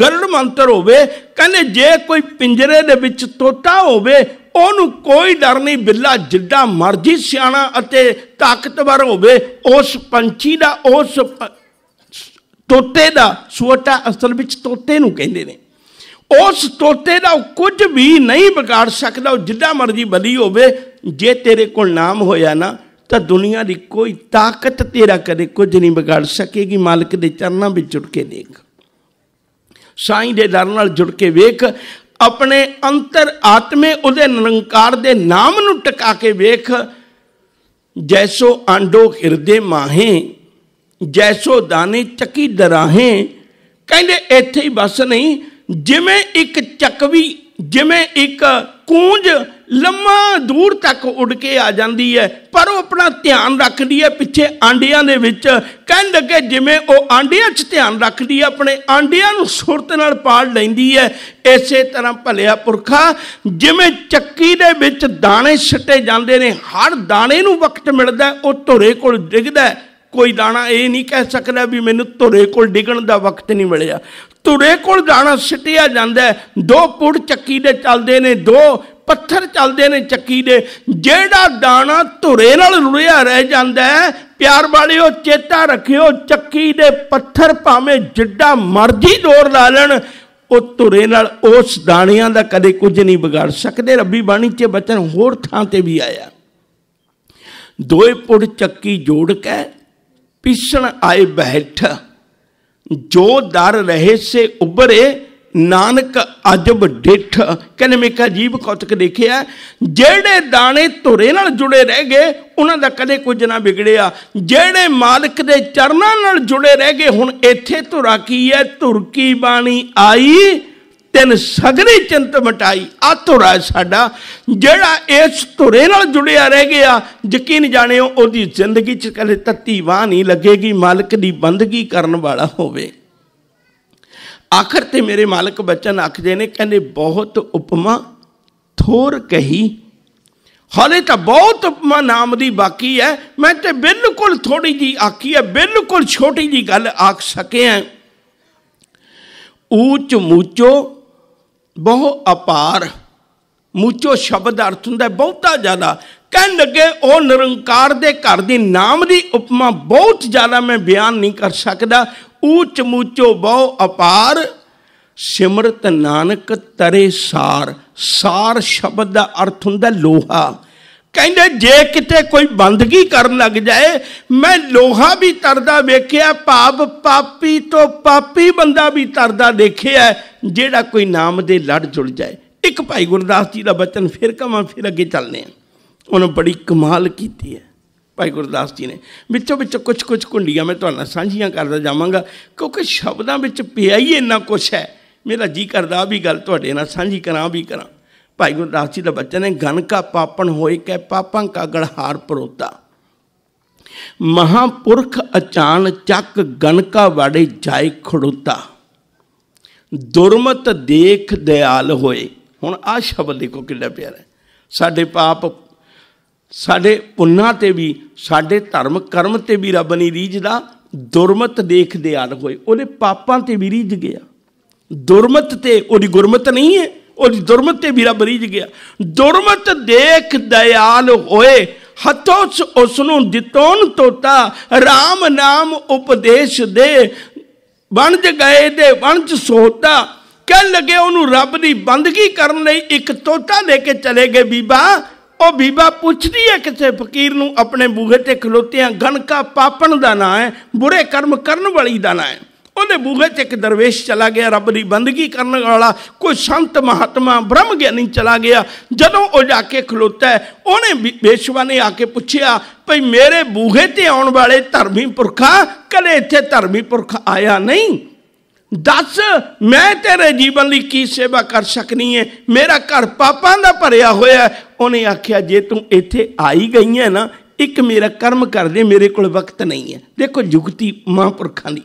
ਗਰੜ ਮੰਤਰ ਹੋਵੇ ਕਹਿੰਦੇ ਜੇ ਕੋਈ ਪਿੰਜਰੇ ਦੇ ਵਿੱਚ ਤੋਤਾ ਹੋਵੇ ਉਹਨੂੰ ਕੋਈ ਡਰ ਨਹੀਂ ਬਿੱਲਾ ਜਿੱਡਾ ਮਰਜੀ ਸਿਆਣਾ ਅਤੇ ਤਾਕਤਵਰ ਹੋਵੇ ਉਸ ਪੰਛੀ ਦਾ ਉਸ ਤੋਤੇ ਦਾ ਸੁਵਟਾ ਅਸਲ ਵਿੱਚ ਤੋਤੇ ਨੂੰ ਕਹਿੰਦੇ ਨੇ ਉਸ ਤੋਤੇ ਦਾ ਕੁਝ ਵੀ ਨਹੀਂ ਵਿਗਾੜ ਸਕਦਾ ਉਹ ਜਿੱਦਾਂ ਮਰਜ਼ੀ ਬਲੀ ਹੋਵੇ ਜੇ ਤੇਰੇ ਕੋਲ ਨਾਮ ਹੋਇਆ ਨਾ ਤਾਂ ਦੁਨੀਆ ਦੀ ਕੋਈ ਤਾਕਤ ਤੇਰਾ ਕਦੇ ਕੁਝ ਨਹੀਂ ਵਿਗਾੜ ਸਕੇਗੀ ਮਾਲਕ ਦੇ ਚਰਨਾਂ ਵਿੱਚ ਜੁੜ ਕੇ ਦੇਖ ਸਾਈਂ ਦੇ ਦਰ ਨਾਲ ਜੁੜ ਕੇ ਵੇਖ ਆਪਣੇ ਅੰਤਰ ਆਤਮੇ ਉਹਦੇ ਨਿਰੰਕਾਰ ਦੇ ਨਾਮ ਨੂੰ ਟਿਕਾ ਕੇ ਵੇਖ ਜੈਸੋ ਆਂਡੋ ਹਿਰਦੇ ਮਾਹੇ ਜੈਸੋ ਦਾਨੇ ਚੱਕੀ ਦਰਾਹੇ ਕਹਿੰਦੇ ਇੱਥੇ ਹੀ ਬਸ ਨਹੀਂ ਜਿਵੇਂ ਇੱਕ ਚੱਕਵੀ ਜਿਵੇਂ ਇੱਕ ਕੂੰਜ ਲੰਮਾ ਦੂਰ ਤੱਕ ਉੱਡ ਕੇ ਆ ਜਾਂਦੀ ਹੈ ਪਰ ਉਹ ਆਪਣਾ ਧਿਆਨ ਰੱਖਦੀ ਹੈ ਪਿੱਛੇ ਆਂਡਿਆਂ ਦੇ ਵਿੱਚ ਕਹਿਣ ਲੱਗੇ ਜਿਵੇਂ ਉਹ ਆਂਡਿਆਂ 'ਚ ਧਿਆਨ ਰੱਖਦੀ ਹੈ ਆਪਣੇ ਆਂਡਿਆਂ ਨੂੰ ਸੁਰਤ ਨਾਲ ਪਾੜ ਲੈਂਦੀ ਹੈ ਇਸੇ ਤਰ੍ਹਾਂ ਭਲਿਆ ਪੁਰਖਾ ਜਿਵੇਂ ਚੱਕੀ ਦੇ ਵਿੱਚ ਦਾਣੇ ਛੱਟੇ ਜਾਂਦੇ ਨੇ ਹਰ ਦਾਣੇ ਨੂੰ ਵਕਤ ਮਿਲਦਾ ਉਹ ਧੁਰੇ ਕੋਲ ਡਿੱਗਦਾ ਕੋਈ ਦਾਣਾ ਇਹ ਨਹੀਂ ਕਹਿ ਸਕਦਾ ਵੀ ਮੈਨੂੰ ਧੁਰੇ ਕੋਲ ਡਿਗਣ ਦਾ ਵਕਤ ਨਹੀਂ ਮਿਲਿਆ ਧੁਰੇ ਕੋਲ ਦਾਣਾ ਸਿੱਟਿਆ ਜਾਂਦਾ ਦੋ ਪੁੜ ਚੱਕੀ ਦੇ ਚੱਲਦੇ ਨੇ ਦੋ ਪੱਥਰ ਚੱਲਦੇ ਨੇ ਚੱਕੀ ਦੇ ਜਿਹੜਾ ਦਾਣਾ ਧੁਰੇ ਨਾਲ ਰੁੜਿਆ ਰਹਿ ਜਾਂਦਾ ਪਿਆਰ ਵਾਲਿਓ ਚੇਤਾ ਰੱਖਿਓ ਚੱਕੀ ਦੇ ਪੱਥਰ ਭਾਵੇਂ ਜਿੱਡਾ ਮਰਜ਼ੀ ਜ਼ੋਰ ਲਾ ਲੈਣ ਉਹ ਧੁਰੇ ਨਾਲ ਉਸ ਦਾਣਿਆਂ ਦਾ ਕਦੇ ਕੁਝ ਨਹੀਂ ਵਿਗਾੜ ਸਕਦੇ ਰੱਬੀ ਬਾਣੀ 'ਚ ਬਚਨ ਹੋਰ ਥਾਂ ਤੇ ਵੀ ਆਇਆ ਦੋਏ ਪੁੜ ਚੱਕੀ ਜੋੜ ਕੇ ਪਿਸਣ ਆਏ ਬਹਿਠ ਜੋ ਦਰ ਰਹੇ ਸੇ ਉਬਰੇ ਨਾਨਕ ਅਜਬ ਡਿਠ ਕਹਿੰਦੇ ਮੇਕਾ ਅਜੀਬ ਕੌਤਕ ਦੇਖਿਆ ਜਿਹੜੇ ਦਾਣੇ ਧੁਰੇ ਨਾਲ ਜੁੜੇ ਰਹਿ ਗਏ ਉਹਨਾਂ ਦਾ ਕਦੇ ਕੁਝ ਨਾ ਵਿਗੜਿਆ ਜਿਹੜੇ ਮਾਲਕ ਦੇ ਚਰਨਾਂ ਨਾਲ ਜੁੜੇ ਰਹਿ ਗਏ ਹੁਣ ਇੱਥੇ ਧੁਰਾ ਕੀ ਹੈ ਧੁਰ ਕੀ ਬਾਣੀ ਆਈ ਤਿੰਨ ਸਗਰੇ ਚਿੰਤ ਮਟਾਈ ਆ ਤੁਰਾ ਸਾਡਾ ਜਿਹੜਾ ਇਸ ਧੁਰੇ ਨਾਲ ਜੁੜਿਆ ਰਹਿ ਗਿਆ ਯਕੀਨ ਜਾਣਿਓ ਉਹਦੀ ਜ਼ਿੰਦਗੀ 'ਚ ਕਦੇ ਤੱਤੀ ਵਾਹ ਨਹੀਂ ਲੱਗੇਗੀ ਮਾਲਕ ਦੀ ਬੰਦਗੀ ਕਰਨ ਵਾਲਾ ਹੋਵੇ ਆਖਰ ਤੇ ਮੇਰੇ ਮਾਲਕ ਬਚਨ ਆਖਦੇ ਨੇ ਕਹਿੰਦੇ ਬਹੁਤ ਉਪਮਾ ਥੋਰ ਕਹੀ ਹਾਲੇ ਤਾਂ ਬਹੁਤ ਉਪਮਾ ਨਾਮ ਦੀ ਬਾਕੀ ਹੈ ਮੈਂ ਤੇ ਬਿਲਕੁਲ ਥੋੜੀ ਜੀ ਆਖੀ ਹੈ ਬਿਲਕੁਲ ਛੋਟੀ ਜੀ ਗੱਲ ਆਖ ਸਕਿਆ ਉੱਚ ਮੂਚੋ ਬਹੁ ਅਪਾਰ ਮੂਚੋ ਸ਼ਬਦ ਅਰਥ ਹੁੰਦਾ ਬਹੁਤਾ ਜ਼ਿਆਦਾ ਕਹਿਣ ਲੱਗੇ ਉਹ ਨਿਰੰਕਾਰ ਦੇ ਘਰ ਦੀ ਨਾਮ ਦੀ ਉਪਮਾ ਬਹੁਤ ਜ਼ਿਆਦਾ ਮੈਂ ਬਿਆਨ ਨਹੀਂ ਕਰ ਸਕਦਾ ਉੱਚ ਮੂਚੋ ਬਹੁ ਅਪਾਰ ਸਿਮਰਤ ਨਾਨਕ ਤਰੇ ਸਾਰ ਸਾਰ ਸ਼ਬਦ ਦਾ ਅਰਥ ਹੁੰਦਾ ਲੋਹਾ ਕਹਿੰਦੇ ਜੇ ਕਿਤੇ ਕੋਈ ਬੰਦਗੀ ਕਰਨ ਲੱਗ ਜਾਏ ਮੈਂ ਲੋਹਾ ਵੀ ਤਰਦਾ ਵੇਖਿਆ ਭਾਬ ਪਾਪੀ ਤੋਂ ਪਾਪੀ ਬੰਦਾ ਵੀ ਤਰਦਾ ਦੇਖਿਆ ਜਿਹੜਾ ਕੋਈ ਨਾਮ ਦੇ ਲੜ ਜੁੜ ਜਾਏ ਇੱਕ ਭਾਈ ਗੁਰਦਾਸ ਜੀ ਦਾ ਬਚਨ ਫਿਰ ਕਵਾਂ ਫਿਰ ਅੱਗੇ ਚੱਲਨੇ ਆ ਉਹਨੇ ਬੜੀ ਕਮਾਲ ਕੀਤੀ ਹੈ ਭਾਈ ਗੁਰਦਾਸ ਜੀ ਨੇ ਵਿੱਚੋਂ ਵਿੱਚੋਂ ਕੁਝ ਕੁਝ ਕੁੰਡੀਆਂ ਮੈਂ ਤੁਹਾਨੂੰ ਸਾਂਝੀਆਂ ਕਰਦਾ ਜਾਵਾਂਗਾ ਕਿਉਂਕਿ ਸ਼ਬਦਾਂ ਵਿੱਚ ਪਿਆ ਹੀ ਇੰਨਾ ਕੁਝ ਹੈ ਮੇਰਾ ਜੀ ਕਰਦਾ ਵੀ ਗੱਲ ਤੁਹਾਡੇ ਨਾਲ ਸਾਂਝੀ ਕਰਾਂ ਵੀ ਕਰਾਂ ਭਾਈ ਗੁਰਦਾਸ ਜੀ ਦਾ ਬਚਨ ਹੈ ਗਨ ਕਾ ਪਾਪਨ ਹੋਏ ਕੈ ਪਾਪਾਂ ਕਾ ਗੜਹਾਰ ਪਰੋਤਾ ਮਹਾਪੁਰਖ ਅਚਾਨ ਚੱਕ ਗਨ ਕਾ ਵਾੜੇ ਜਾਇ ਖੜੋਤਾ ਦੁਰਮਤ ਦੇਖ ਦਿਆਲ ਹੋਏ ਹੁਣ ਆ ਸ਼ਬਦ ਦੇਖੋ ਕਿੰਨਾ ਪਿਆਰਾ ਸਾਡੇ ਪਾਪ ਸਾਡੇ ਪੁੰਨਾਂ ਤੇ ਵੀ ਸਾਡੇ ਧਰਮ ਕਰਮ ਤੇ ਵੀ ਰੱਬ ਨੇ ਰੀਝਦਾ ਦੁਰਮਤ ਦੇਖ ਦਿਆਲ ਹੋਏ ਉਹਦੇ ਪਾਪਾਂ ਤੇ ਵੀ ਰੀਝ ਗਿਆ ਦੁਰਮਤ ਤੇ ਉਹਦੀ ਗੁਰਮਤ ਨਹੀਂ ਹੈ ਉਹਦੀ ਦੁਰਮਤ ਤੇ ਵੀਰਾ ਬਰੀਜ ਗਿਆ ਦੁਰਮਤ ਦੇਖ ਦਇਆਲ ਹੋਏ ਹੱਥੋਂ ਉਸ ਨੂੰ ਦਿੱਤੋਂ ਤੋਤਾ RAM ਨਾਮ ਉਪਦੇਸ਼ ਦੇ ਬਣਜ ਗਏ ਦੇ ਬਣਜ ਸੋਤਾ ਕਹਿ ਲਗੇ ਉਹਨੂੰ ਰੱਬ ਦੀ ਬੰਦਗੀ ਕਰਨ ਲਈ ਇੱਕ ਤੋਤਾ ਲੈ ਕੇ ਚਲੇ ਗਏ ਬੀਬਾ ਉਹ ਬੀਬਾ ਪੁੱਛਦੀ ਹੈ ਕਿਸੇ ਫਕੀਰ ਨੂੰ ਆਪਣੇ ਬੂਹੇ ਤੇ ਖਲੋਤਿਆਂ ਗਣਕਾ ਪਾਪਣ ਦਾ ਨਾਂ ਹੈ ਬੁਰੇ ਕਰਮ ਕਰਨ ਵਾਲੀ ਦਾ ਨਾਂ ਹੈ ਉਹਦੇ ਬੂਹੇ 'ਚ ਇੱਕ ਦਰਵੇਸ਼ ਚਲਾ ਗਿਆ ਰੱਬ ਦੀ ਬੰਦਗੀ ਕਰਨ ਵਾਲਾ ਕੋਈ ਸੰਤ ਮਹਾਤਮਾ ਬ੍ਰਹਮ ਗਿਆਨੀ ਚਲਾ ਗਿਆ ਜਦੋਂ ਉਹ ਜਾ ਕੇ ਖਲੋਤਾ ਉਹਨੇ ਬੇਸ਼ਵਾ ਨੇ ਆ ਕੇ ਪੁੱਛਿਆ ਭਈ ਮੇਰੇ ਬੂਹੇ ਤੇ ਆਉਣ ਵਾਲੇ ਧਰਮੀ ਪੁਰਖਾ ਕਦੇ ਇੱਥੇ ਧਰਮੀ ਪੁਰਖ ਆਇਆ ਨਹੀਂ ਦੱਸ ਮੈਂ ਤੇਰੇ ਜੀਵਨ ਲਈ ਕੀ ਸੇਵਾ ਕਰ ਸਕਨੀ ਹੈ ਮੇਰਾ ਘਰ ਪਾਪਾਂ ਦਾ ਭਰਿਆ ਹੋਇਆ ਉਹਨੇ ਆਖਿਆ ਜੇ ਤੂੰ ਇੱਥੇ ਆਈ ਗਈ ਹੈ ਨਾ ਇੱਕ ਮੇਰਾ ਕਰਮ ਕਰ ਦੇ ਮੇਰੇ ਕੋਲ ਵਕਤ ਨਹੀਂ ਹੈ ਦੇਖੋ ਜੁਗਤੀ ਮਹਾਂਪੁਰਖਾਂ ਦੀ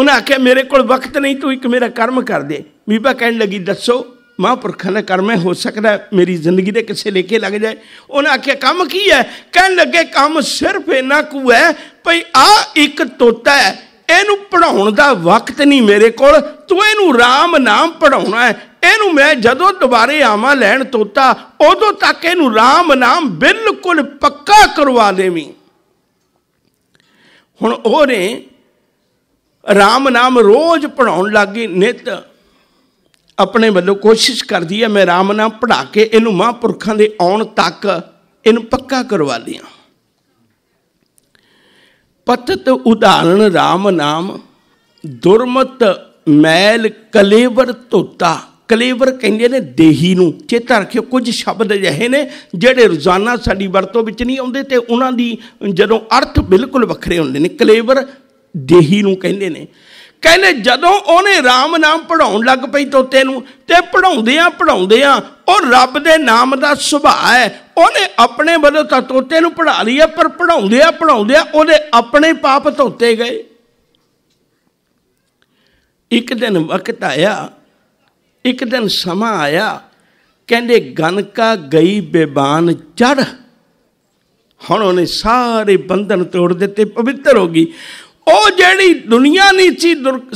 ਉਹਨਾਂ ਆਖਿਆ ਮੇਰੇ ਕੋਲ ਵਕਤ ਨਹੀਂ ਤੂੰ ਇੱਕ ਮੇਰਾ ਕਰਮ ਕਰ ਦੇ ਬੀਬਾ ਕਹਿਣ ਲੱਗੀ ਦੱਸੋ ਮਹਾਂਪੁਰਖਾਂ ਦਾ ਕਰਮ ਹੋ ਸਕਦਾ ਮੇਰੀ ਜ਼ਿੰਦਗੀ ਦੇ ਕਿਸੇ ਕੇ ਲੱਗ ਜਾਏ ਉਹਨਾਂ ਆਖਿਆ ਕੰਮ ਕੀ ਹੈ ਕਹਿਣ ਲੱਗੇ ਕੰਮ ਸਿਰਫ ਇਹਨਾਂ ਕੁ ਹੈ ਭਈ ਆ ਇੱਕ ਤੋਤਾ ਹੈ ਇਹਨੂੰ ਪੜਾਉਣ ਦਾ ਵਕਤ ਨਹੀਂ ਮੇਰੇ ਕੋਲ ਤੂੰ ਇਹਨੂੰ RAM ਨਾਮ ਪੜਾਉਣਾ ਹੈ ਇਹਨੂੰ ਮੈਂ ਜਦੋਂ ਦੁਬਾਰੇ ਆਵਾਂ ਲੈਣ ਤੋਤਾ ਉਦੋਂ ਤੱਕ ਇਹਨੂੰ RAM ਨਾਮ ਬਿਲਕੁਲ ਪੱਕਾ ਕਰਵਾ ਦੇਵੀਂ ਹੁਣ ਉਹਨੇ ਰਾਮ ਨਾਮ ਰੋਜ਼ ਪੜਾਉਣ ਲੱਗੀ ਨਿਤ ਆਪਣੇ ਵੱਲੋਂ ਕੋਸ਼ਿਸ਼ ਕਰਦੀ ਹੈ ਮੈਂ ਰਾਮ ਨਾਮ ਪੜਾ ਕੇ ਇਹਨੂੰ ਮਹਾਂਪੁਰਖਾਂ ਦੇ ਆਉਣ ਤੱਕ ਇਹਨੂੰ ਪੱਕਾ ਕਰਵਾ ਲਿਆ ਪਤਤ ਉਦਾਹਰਣ ਰਾਮ ਨਾਮ ਦੁਰਮਤ ਮੈਲ ਕਲੇਵਰ ਤੋਤਾ ਕਲੇਵਰ ਕਹਿੰਦੇ ਨੇ ਦੇਹੀ ਨੂੰ ਚੇਤਾ ਰੱਖਿਓ ਕੁਝ ਸ਼ਬਦ ਅਜਿਹੇ ਨੇ ਜਿਹੜੇ ਰੋਜ਼ਾਨਾ ਸਾਡੀ ਵਰਤੋਂ ਵਿੱਚ ਨਹੀਂ ਆਉਂਦੇ ਤੇ ਉਹਨਾਂ ਦੀ ਜਦੋਂ ਅਰਥ ਬਿਲਕੁਲ ਵੱਖਰੇ ਹੁੰਦੇ ਨੇ ਕਲੇਵਰ ਦੇਹੀ ਨੂੰ ਕਹਿੰਦੇ ਨੇ ਕਹਿੰਦੇ ਜਦੋਂ ਉਹਨੇ ਰਾਮ ਨਾਮ ਪੜਾਉਣ ਲੱਗ ਪਈ ਤੋਤੇ ਨੂੰ ਤੇ ਪੜਾਉਂਦੇ ਆ ਪੜਾਉਂਦੇ ਆ ਉਹ ਰੱਬ ਦੇ ਨਾਮ ਦਾ ਸੁਭਾਅ ਹੈ ਉਹਨੇ ਆਪਣੇ ਵੱਲੋਂ ਤਾਂ ਤੋਤੇ ਨੂੰ ਪੜਾ ਲਿਆ ਪਰ ਪੜਾਉਂਦੇ ਆ ਪੜਾਉਂਦੇ ਆ ਉਹਦੇ ਆਪਣੇ ਪਾਪ ਧੋਤੇ ਗਏ ਇੱਕ ਦਿਨ ਵਕਤ ਆਇਆ ਇੱਕ ਦਿਨ ਸਮਾਂ ਆਇਆ ਕਹਿੰਦੇ ਗਨਕਾ ਗਈ ਬੇਬਾਨ ਚੜ ਹੁਣ ਉਹਨੇ ਸਾਰੇ ਬੰਧਨ ਤੋੜ ਦਿੱਤੇ ਪਵਿੱਤਰ ਹੋ ਗਈ ਉਹ ਜਿਹੜੀ ਦੁਨੀਆ ਨਹੀਂ ਸੀ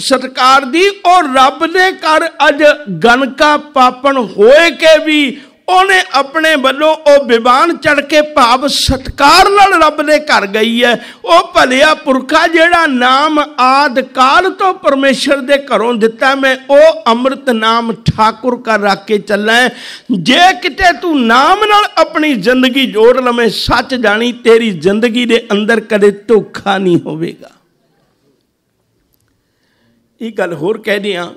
ਸਰਕਾਰ ਦੀ ਉਹ ਰੱਬ ਦੇ ਘਰ ਅਜ ਗਨਕਾ ਪਾਪਣ ਹੋਏ ਕੇ ਵੀ ਉਹਨੇ ਆਪਣੇ ਵੱਲੋਂ ਉਹ ਵਿਵਾਨ ਚੜ ਕੇ ਭਾਵ ਸਤਕਾਰ ਨਾਲ ਰੱਬ ਦੇ ਘਰ ਗਈ ਹੈ ਉਹ ਭਲਿਆ ਪੁਰਖਾ ਜਿਹੜਾ ਨਾਮ ਆਦ ਕਾਲ ਤੋਂ ਪਰਮੇਸ਼ਰ ਦੇ ਘਰੋਂ ਦਿੱਤਾ ਮੈਂ ਉਹ ਅੰਮ੍ਰਿਤ ਨਾਮ ਠਾਕੁਰ ਕਰ ਰੱਖ ਕੇ ਚੱਲਾਂ ਜੇ ਕਿਤੇ ਤੂੰ ਨਾਮ ਨਾਲ ਆਪਣੀ ਜ਼ਿੰਦਗੀ ਜੋੜ ਲਵੇਂ ਸੱਚ ਜਾਣੀ ਤੇਰੀ ਜ਼ਿੰਦਗੀ ਦੇ ਅੰਦਰ ਕਦੇ ਧੋਖਾ ਨਹੀਂ ਹੋਵੇਗਾ ਇਹ ਗੱਲ ਹੋਰ ਕਹਿ ਦਿਆਂ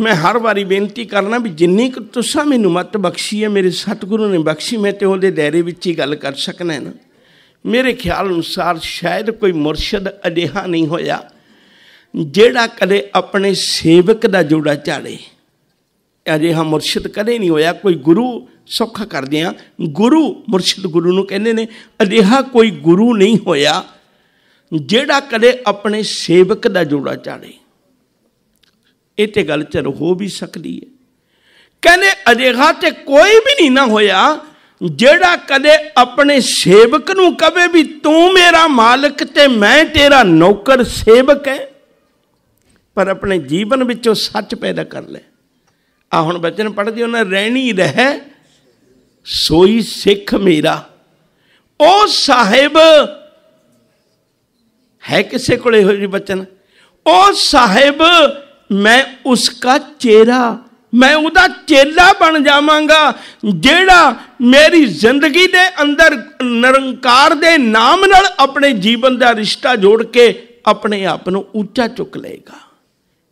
ਮੈਂ ਹਰ ਵਾਰੀ ਬੇਨਤੀ ਕਰਨਾ ਵੀ ਜਿੰਨੀ ਕੁ ਤੁਸਾਂ ਮੈਨੂੰ ਮਤ ਬਖਸ਼ੀ ਹੈ ਮੇਰੇ ਸਤਿਗੁਰੂ ਨੇ ਬਖਸ਼ੀ ਮੈਂ ਤੇ ਉਹਦੇ ਦਾਇਰੇ ਵਿੱਚ ਹੀ ਗੱਲ ਕਰ ਸਕਣਾ ਨਾ ਮੇਰੇ ਖਿਆਲ ਅਨੁਸਾਰ ਸ਼ਾਇਦ ਕੋਈ ਮੁਰਸ਼ਿਦ ਅਜਿਹਾ ਨਹੀਂ ਹੋਇਆ ਜਿਹੜਾ ਕਦੇ ਆਪਣੇ ਸੇਵਕ ਦਾ ਜੋੜਾ ਝਾੜੇ ਅਜਿਹਾ ਮੁਰਸ਼ਿਦ ਕਦੇ ਨਹੀਂ ਹੋਇਆ ਕੋਈ ਗੁਰੂ ਸੌਖਾ ਕਰਦੇ ਆ ਗੁਰੂ ਮੁਰਸ਼ਿਦ ਗੁਰੂ ਨੂੰ ਕਹਿੰਦੇ ਨੇ ਅਜਿਹਾ ਕੋਈ ਗੁਰੂ ਨਹੀਂ ਹੋਇਆ ਜਿਹੜਾ ਕਦੇ ਆਪਣੇ ਸੇਵਕ ਦਾ ਜੋੜਾ ਚਾੜੇ ਇਹ ਤੇ ਗੱਲ ਚਲ ਹੋ ਵੀ ਸਕਦੀ ਹੈ ਕਹਿੰਦੇ ਅਜੇਹਾ ਤੇ ਕੋਈ ਵੀ ਨਹੀਂ ਨਾ ਹੋਇਆ ਜਿਹੜਾ ਕਦੇ ਆਪਣੇ ਸੇਵਕ ਨੂੰ ਕਵੇ ਵੀ ਤੂੰ ਮੇਰਾ ਮਾਲਕ ਤੇ ਮੈਂ ਤੇਰਾ ਨੌਕਰ ਸੇਵਕ ਹੈ ਪਰ ਆਪਣੇ ਜੀਵਨ ਵਿੱਚੋਂ ਸੱਚ ਪੈਦਾ ਕਰ ਲੈ ਆ ਹੁਣ ਬਚਨ ਪੜ੍ਹਦੇ ਉਹਨਾਂ ਰਹਿਣੀ ਰਹਿ ਸੋਈ ਸਿੱਖ ਮੇਰਾ ਉਹ ਸਾਹਿਬ ਹੈ ਕਿਸੇ ਕੋਲੇ ਜੀ ਬਚਨ ਉਹ ਸਾਹਿਬ ਮੈਂ ਉਸ ਦਾ ਚਿਹਰਾ ਮੈਂ ਉਹਦਾ ਚੇਲਾ ਬਣ ਜਾਵਾਂਗਾ ਜਿਹੜਾ ਮੇਰੀ ਜ਼ਿੰਦਗੀ ਦੇ ਅੰਦਰ ਨਿਰੰਕਾਰ ਦੇ ਨਾਮ ਨਾਲ ਆਪਣੇ ਜੀਵਨ ਦਾ ਰਿਸ਼ਤਾ ਜੋੜ ਕੇ ਆਪਣੇ ਆਪ ਨੂੰ ਉੱਚਾ ਚੁੱਕ ਲਏਗਾ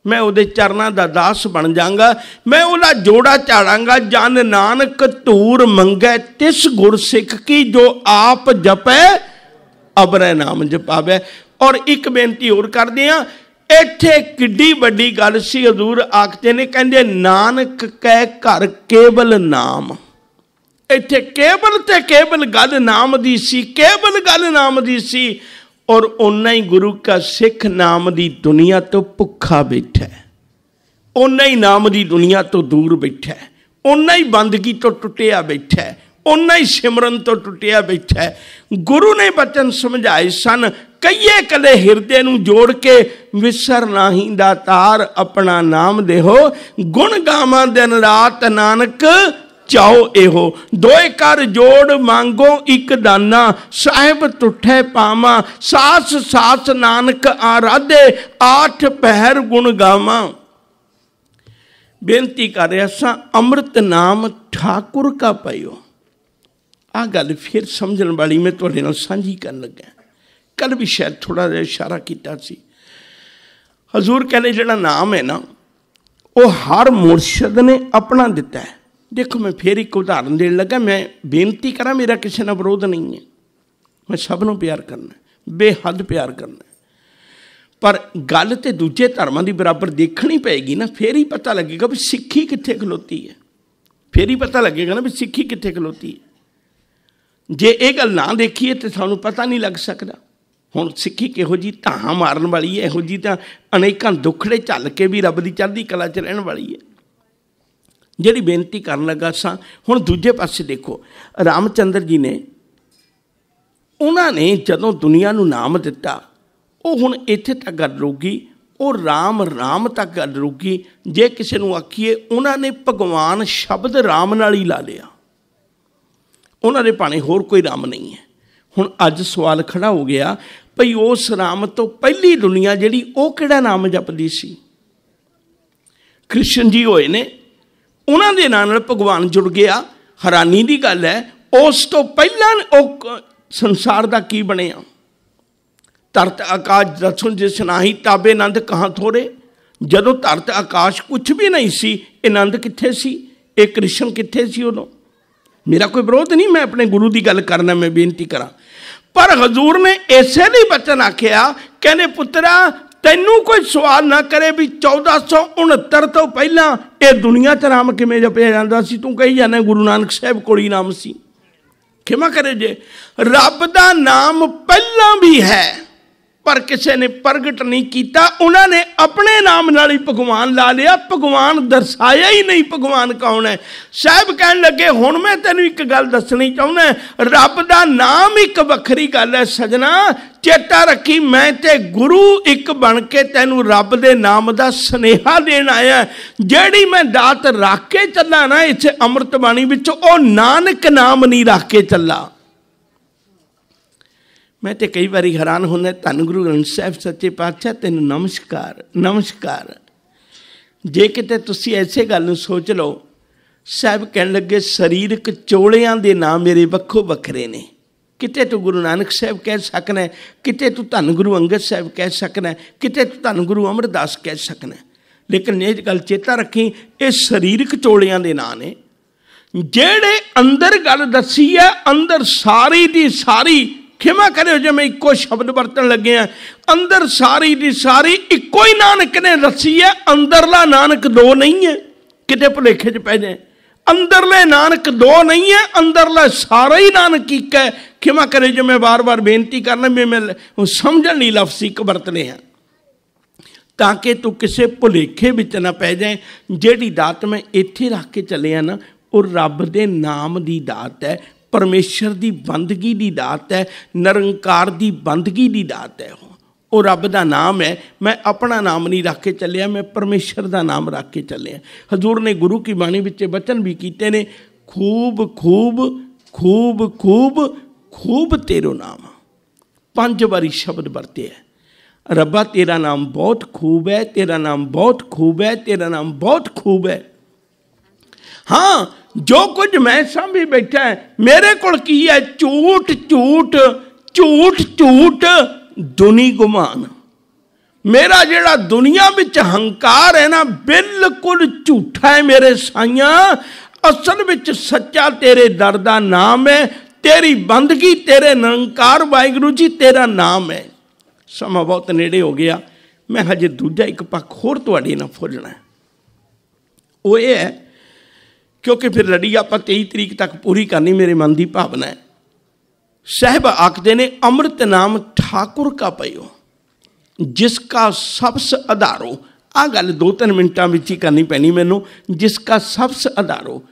ਮੈਂ ਉਹਦੇ ਚਰਨਾਂ ਦਾ ਦਾਸ ਬਣ ਜਾਵਾਂਗਾ ਮੈਂ ਉਹਦਾ ਜੋੜਾ ਝਾੜਾਂਗਾ ਜਨ ਨਾਨਕ ਧੂਰ ਮੰਗੈ ਤਿਸ ਗੁਰਸਿੱਖ ਕੀ ਜੋ ਆਪ ਜਪੈ ਅਬਰੇ ਨਾਮ ਜਪਾਵੇ ਔਰ ਇੱਕ ਬੇਨਤੀ ਹੋਰ ਕਰਦੇ ਆ ਇੱਥੇ ਕਿੱਡੀ ਵੱਡੀ ਗੱਲ ਸੀ ਹਜ਼ੂਰ ਆਖਦੇ ਨੇ ਕਹਿੰਦੇ ਨਾਨਕ ਕਹਿ ਘਰ ਕੇਵਲ ਨਾਮ ਇੱਥੇ ਕੇਵਲ ਤੇ ਕੇਵਲ ਗੱਲ ਨਾਮ ਦੀ ਸੀ ਕੇਵਲ ਗੱਲ ਨਾਮ ਦੀ ਸੀ ਔਰ ਉਨਾ ਹੀ ਗੁਰੂ ਕਾ ਸਿੱਖ ਨਾਮ ਦੀ ਦੁਨੀਆ ਤੋਂ ਭੁੱਖਾ ਬੈਠਾ ਉਨਾ ਹੀ ਨਾਮ ਦੀ ਦੁਨੀਆ ਤੋਂ ਦੂਰ ਬੈਠਾ ਉਨਾ ਹੀ ਬੰਦਗੀ ਤੋਂ ਟੁੱਟਿਆ ਬੈਠਾ ਉਹਨਾਂ ਹੀ ਸਿਮਰਨ ਤੋਂ ਟੁੱਟਿਆ ਬੈਠਾ ਗੁਰੂ ਨੇ ਬਚਨ ਸਮਝਾਏ ਸਨ ਕਈਏ ਕਲੇ ਹਿਰਦੇ ਨੂੰ ਜੋੜ ਕੇ ਵਿਸਰ ਨਾਹੀਂ ਤਾਰ ਆਪਣਾ ਨਾਮ ਦੇਹੋ ਗੁਣ ਗਾਵਾਂ ਦਿਨ ਰਾਤ ਨਾਨਕ ਚਾਉ ਇਹੋ ਦੋਏ ਕਰ ਜੋੜ ਮੰਗੋ ਇੱਕ ਦਾਨਾ ਸਾਹਿਬ ਟੁੱਠੇ ਪਾਵਾਂ ਸਾਸ ਸਾਸ ਨਾਨਕ ਆਰਾਧੇ ਆਠ ਪਹਿਰ ਗੁਣ ਗਾਵਾਂ ਬੇਨਤੀ ਕਰ ਰਿਹਾ ਸਾਂ ਅੰਮ੍ਰਿਤ ਨਾਮ ਠਾਕੁਰ ਕਾ ਪਈਓ ਆ ਗੱਲ ਫਿਰ ਸਮਝਣ ਵਾਲੀ ਮੈਂ ਤੁਹਾਡੇ ਨਾਲ ਸਾਂਝੀ ਕਰਨ ਲੱਗਾ ਕੱਲ ਵੀ ਸ਼ਾਇਦ ਥੋੜਾ ਜਿਹਾ ਇਸ਼ਾਰਾ ਕੀਤਾ ਸੀ ਹਜ਼ੂਰ ਕਹਿੰਦੇ ਜਿਹੜਾ ਨਾਮ ਹੈ ਨਾ ਉਹ ਹਰ ਮੁਰਸ਼ਿਦ ਨੇ ਆਪਣਾ ਦਿੱਤਾ ਹੈ ਦੇਖੋ ਮੈਂ ਫੇਰ ਇੱਕ ਉਦਾਹਰਨ ਦੇਣ ਲੱਗਾ ਮੈਂ ਬੇਨਤੀ ਕਰਾਂ ਮੇਰਾ ਕਿਸੇ ਨਾਲ ਵਿਰੋਧ ਨਹੀਂ ਹੈ ਮੈਂ ਸਭ ਨੂੰ ਪਿਆਰ ਕਰਨਾ ਬੇਹੱਦ ਪਿਆਰ ਕਰਨਾ ਪਰ ਗੱਲ ਤੇ ਦੂਜੇ ਧਰਮਾਂ ਦੀ ਬਰਾਬਰ ਦੇਖਣੀ ਪਏਗੀ ਨਾ ਫੇਰ ਹੀ ਪਤਾ ਲੱਗੇਗਾ ਵੀ ਸਿੱਖੀ ਕਿੱਥੇ ਖਲੋਤੀ ਹੈ ਫੇਰ ਹੀ ਪਤਾ ਲੱਗੇਗਾ ਨਾ ਵੀ ਸਿੱਖੀ ਕਿੱਥੇ ਖਲੋਤੀ ਹੈ ਜੇ ਇਹ ਗੱਲ ਨਾ ਦੇਖੀਏ ਤੇ ਸਾਨੂੰ ਪਤਾ ਨਹੀਂ ਲੱਗ ਸਕਦਾ ਹੁਣ ਸਿੱਖੀ ਕਿਹੋ ਜੀ ਧਾਂ ਮਾਰਨ ਵਾਲੀ ਹੈ ਇਹੋ ਜੀ ਤਾਂ ਅਨੇਕਾਂ ਦੁੱਖੜੇ ਝੱਲ ਕੇ ਵੀ ਰੱਬ ਦੀ ਚੜ੍ਹਦੀ ਕਲਾ 'ਚ ਰਹਿਣ ਵਾਲੀ ਹੈ ਜਿਹੜੀ ਬੇਨਤੀ ਕਰਨ ਲੱਗਾ ਸਾਂ ਹੁਣ ਦੂਜੇ ਪਾਸੇ ਦੇਖੋ ਰਾਮਚੰਦਰ ਜੀ ਨੇ ਉਹਨਾਂ ਨੇ ਜਦੋਂ ਦੁਨੀਆ ਨੂੰ ਨਾਮ ਦਿੱਤਾ ਉਹ ਹੁਣ ਇੱਥੇ ਤੱਕ ਗੱਲ ਰੋਗੀ ਉਹ ਰਾਮ ਰਾਮ ਤੱਕ ਗੱਲ ਰੋਗੀ ਜੇ ਕਿਸੇ ਨੂੰ ਆਖੀਏ ਉਹਨਾਂ ਨੇ ਭਗਵਾਨ ਸ਼ਬਦ ਰਾਮ ਨਾਲ ਹੀ ਲਾ ਲਿਆ ਉਹਨਾਂ ਦੇ ਭਾਣੇ ਹੋਰ ਕੋਈ ਰਾਮ ਨਹੀਂ ਹੈ ਹੁਣ ਅੱਜ ਸਵਾਲ ਖੜਾ ਹੋ ਗਿਆ ਭਈ ਉਸ ਰਾਮ ਤੋਂ ਪਹਿਲੀ ਦੁਨੀਆ ਜਿਹੜੀ ਉਹ ਕਿਹੜਾ ਨਾਮ ਜਪਦੀ ਸੀ ਕ੍ਰਿਸ਼ਨ ਜੀ ਹੋਏ ਨੇ ਉਹਨਾਂ ਦੇ ਨਾਲ ਨਾਲ ਭਗਵਾਨ ਜੁੜ ਗਿਆ ਹੈਰਾਨੀ ਦੀ ਗੱਲ ਹੈ ਉਸ ਤੋਂ ਪਹਿਲਾਂ ਉਹ ਸੰਸਾਰ ਦਾ ਕੀ ਬਣਿਆ ਤਰਤ ਆਕਾਸ਼ ਦਸੁਨ ਜਿਸ ਨਾਹੀ ਤਾਬੇ ਆਨੰਦ ਕਹਾਂ ਥੋਰੇ ਜਦੋਂ ਤਰਤ ਆਕਾਸ਼ ਕੁਝ ਵੀ ਨਹੀਂ ਸੀ ਆਨੰਦ ਕਿੱਥੇ ਸੀ ਇਹ ਕ੍ਰਿਸ਼ਨ ਕਿੱਥੇ ਸੀ ਉਹਨੋਂ ਮੇਰਾ ਕੋਈ ਵਿਰੋਧ ਨਹੀਂ ਮੈਂ ਆਪਣੇ ਗੁਰੂ ਦੀ ਗੱਲ ਕਰਨਾ ਮੈਂ ਬੇਨਤੀ ਕਰਾਂ ਪਰ ਹਜ਼ੂਰ ਨੇ ਐਸੇ ਨਹੀਂ ਬਚਨ ਆਖਿਆ ਕਹਿੰਦੇ ਪੁੱਤਰਾ ਤੈਨੂੰ ਕੋਈ ਸਵਾਲ ਨਾ ਕਰੇ ਵੀ 1469 ਤੋਂ ਪਹਿਲਾਂ ਇਹ ਦੁਨੀਆ ਤੇ ਨਾਮ ਕਿਵੇਂ ਜਪਿਆ ਜਾਂਦਾ ਸੀ ਤੂੰ ਕਹੀ ਜਾਂਦਾ ਗੁਰੂ ਨਾਨਕ ਸਾਹਿਬ ਕੋਲ ਹੀ ਨਾਮ ਸੀ ਕਿਵੇਂ ਕਰੇ ਜੇ ਰੱਬ ਦਾ ਨਾਮ ਪਹਿਲਾਂ ਵੀ ਹੈ ਪਰ ਕਿਸੇ ਨੇ ਪ੍ਰਗਟ ਨਹੀਂ ਕੀਤਾ ਉਹਨਾਂ ਨੇ ਆਪਣੇ ਨਾਮ ਨਾਲ ਹੀ ਭਗਵਾਨ ਲਾ ਲਿਆ ਭਗਵਾਨ ਦਰਸਾਇਆ ਹੀ ਨਹੀਂ ਭਗਵਾਨ ਕੌਣ ਹੈ ਸਾਹਿਬ ਕਹਿਣ ਲੱਗੇ ਹੁਣ ਮੈਂ ਤੈਨੂੰ ਇੱਕ ਗੱਲ ਦੱਸਣੀ ਚਾਹੁੰਦਾ ਰੱਬ ਦਾ ਨਾਮ ਇੱਕ ਵੱਖਰੀ ਗੱਲ ਹੈ ਸਜਣਾ ਚੇਤਾ ਰੱਖੀ ਮੈਂ ਤੇ ਗੁਰੂ ਇੱਕ ਬਣ ਕੇ ਤੈਨੂੰ ਰੱਬ ਦੇ ਨਾਮ ਦਾ ਸਨੇਹਾ ਦੇਣ ਆਇਆ ਜਿਹੜੀ ਮੈਂ ਦਾਤ ਰੱਖ ਕੇ ਚੱਲਾ ਨਾ ਇੱਥੇ ਅੰਮ੍ਰਿਤ ਬਾਣੀ ਵਿੱਚ ਉਹ ਨਾਨਕ ਨਾਮ ਨਹੀਂ ਰੱਖ ਕੇ ਚੱਲਾ ਮੈਂ ਤੇ ਕਈ ਵਾਰੀ ਹੈਰਾਨ ਹੁੰਦਾ ਧੰਨ ਗੁਰੂ ਗ੍ਰੰਥ ਸਾਹਿਬ ਸੱਚੇ ਪਾਤਸ਼ਾਹ ਤੈਨੂੰ ਨਮਸਕਾਰ ਨਮਸਕਾਰ ਜੇ ਕਿਤੇ ਤੁਸੀਂ ਐਸੇ ਗੱਲ ਨੂੰ ਸੋਚ ਲਓ ਸਾਹਿਬ ਕਹਿਣ ਲੱਗੇ ਸਰੀਰਕ ਚੋਲਿਆਂ ਦੇ ਨਾਮ ਮੇਰੇ ਵੱਖੋ ਵੱਖਰੇ ਨੇ ਕਿਤੇ ਤੂੰ ਗੁਰੂ ਨਾਨਕ ਸਾਹਿਬ ਕਹਿ ਸਕਣਾ ਕਿਤੇ ਤੂੰ ਧੰਨ ਗੁਰੂ ਅੰਗਦ ਸਾਹਿਬ ਕਹਿ ਸਕਣਾ ਕਿਤੇ ਤੂੰ ਧੰਨ ਗੁਰੂ ਅਮਰਦਾਸ ਕਹਿ ਸਕਣਾ ਲੇਕਿਨ ਇਹ ਗੱਲ ਚੇਤਾ ਰੱਖੀ ਇਹ ਸਰੀਰਕ ਚੋਲਿਆਂ ਦੇ ਨਾਂ ਨੇ ਜਿਹੜੇ ਅੰਦਰ ਗੱਲ ਦੱਸੀ ਹੈ ਅੰਦਰ ਸਾਰੀ ਦੀ ਸਾਰੀ खिमा करे जो मैं इको शब्द वर्तन लगे हैं अंदर सारी दी सारी इको ही नानक ने रसी है अंदरला नानक दो नहीं है कितने भुलेखे च पै जाए अंदरले नानक दो नहीं है अंदरला सारा ही नानक एक है खिमा करे जो मैं बार बार बेनती करना भी मैं समझ नहीं लफ्स एक वर्तने हैं ताकि तू किसी भुलेखे ना पै जाए जी दात मैं इतें रख के चलिया ना और रब के नाम की दात है परमेशर की बंदगी की दात है निरंकार की बंदगी की दात है वो रब का नाम है मैं अपना नाम नहीं रख के चलिया मैं परमेशर का नाम रख के चलिया हजूर ने गुरु की बाणी वचन भी किए ने खूब खूब खूब खूब खूब तेरो नाम पंज बारी शब्द वरते हैं रबा तेरा नाम बहुत खूब है तेरा नाम बहुत खूब है तेरा नाम बहुत खूब है ਹਾਂ ਜੋ ਕੁਝ ਮੈਂ ਸਾਂਭੀ ਬੈਠਾ ਮੇਰੇ ਕੋਲ ਕੀ ਹੈ ਝੂਠ ਝੂਠ ਝੂਠ ਝੂਠ ਦੁਨੀ ਗੁਮਾਨ ਮੇਰਾ ਜਿਹੜਾ ਦੁਨੀਆ ਵਿੱਚ ਹੰਕਾਰ ਹੈ ਨਾ ਬਿਲਕੁਲ ਝੂਠਾ ਹੈ ਮੇਰੇ ਸਾਈਆਂ ਅਸਲ ਵਿੱਚ ਸੱਚਾ ਤੇਰੇ ਦਰ ਦਾ ਨਾਮ ਹੈ ਤੇਰੀ ਬੰਦਗੀ ਤੇਰੇ ਨਿਰੰਕਾਰ ਵਾਹਿਗੁਰੂ ਜੀ ਤੇਰਾ ਨਾਮ ਹੈ ਸਮਾਂ ਬਹੁਤ ਨੇੜੇ ਹੋ ਗਿਆ ਮੈਂ ਹਜੇ ਦੂਜਾ ਇੱਕ ਪੱਖ ਹੋਰ ਤੁਹਾਡੇ ਨਾਲ ਫੋਲਣਾ ਉਹ ਇਹ ਹੈ ਕਿਉਂਕਿ ਫਿਰ ਲੜੀ ਆਪਾਂ 23 ਤਰੀਕ ਤੱਕ ਪੂਰੀ ਕਰਨੀ ਮੇਰੇ ਮਨ ਦੀ ਭਾਵਨਾ ਹੈ ਸਹਿਬ ਆਖਦੇ ਨੇ ਅੰਮ੍ਰਿਤ ਨਾਮ ਠਾਕੁਰ ਕਾ ਪਇਓ ਜਿਸ ਕਾ ਸਬਸ ਆਧਾਰੋ ਆ ਗੱਲ 2-3 ਮਿੰਟਾਂ ਵਿੱਚ ਹੀ ਕਰਨੀ ਪੈਣੀ ਮੈਨੂੰ ਜਿਸ ਕਾ ਸਬਸ ਆਧਾਰੋ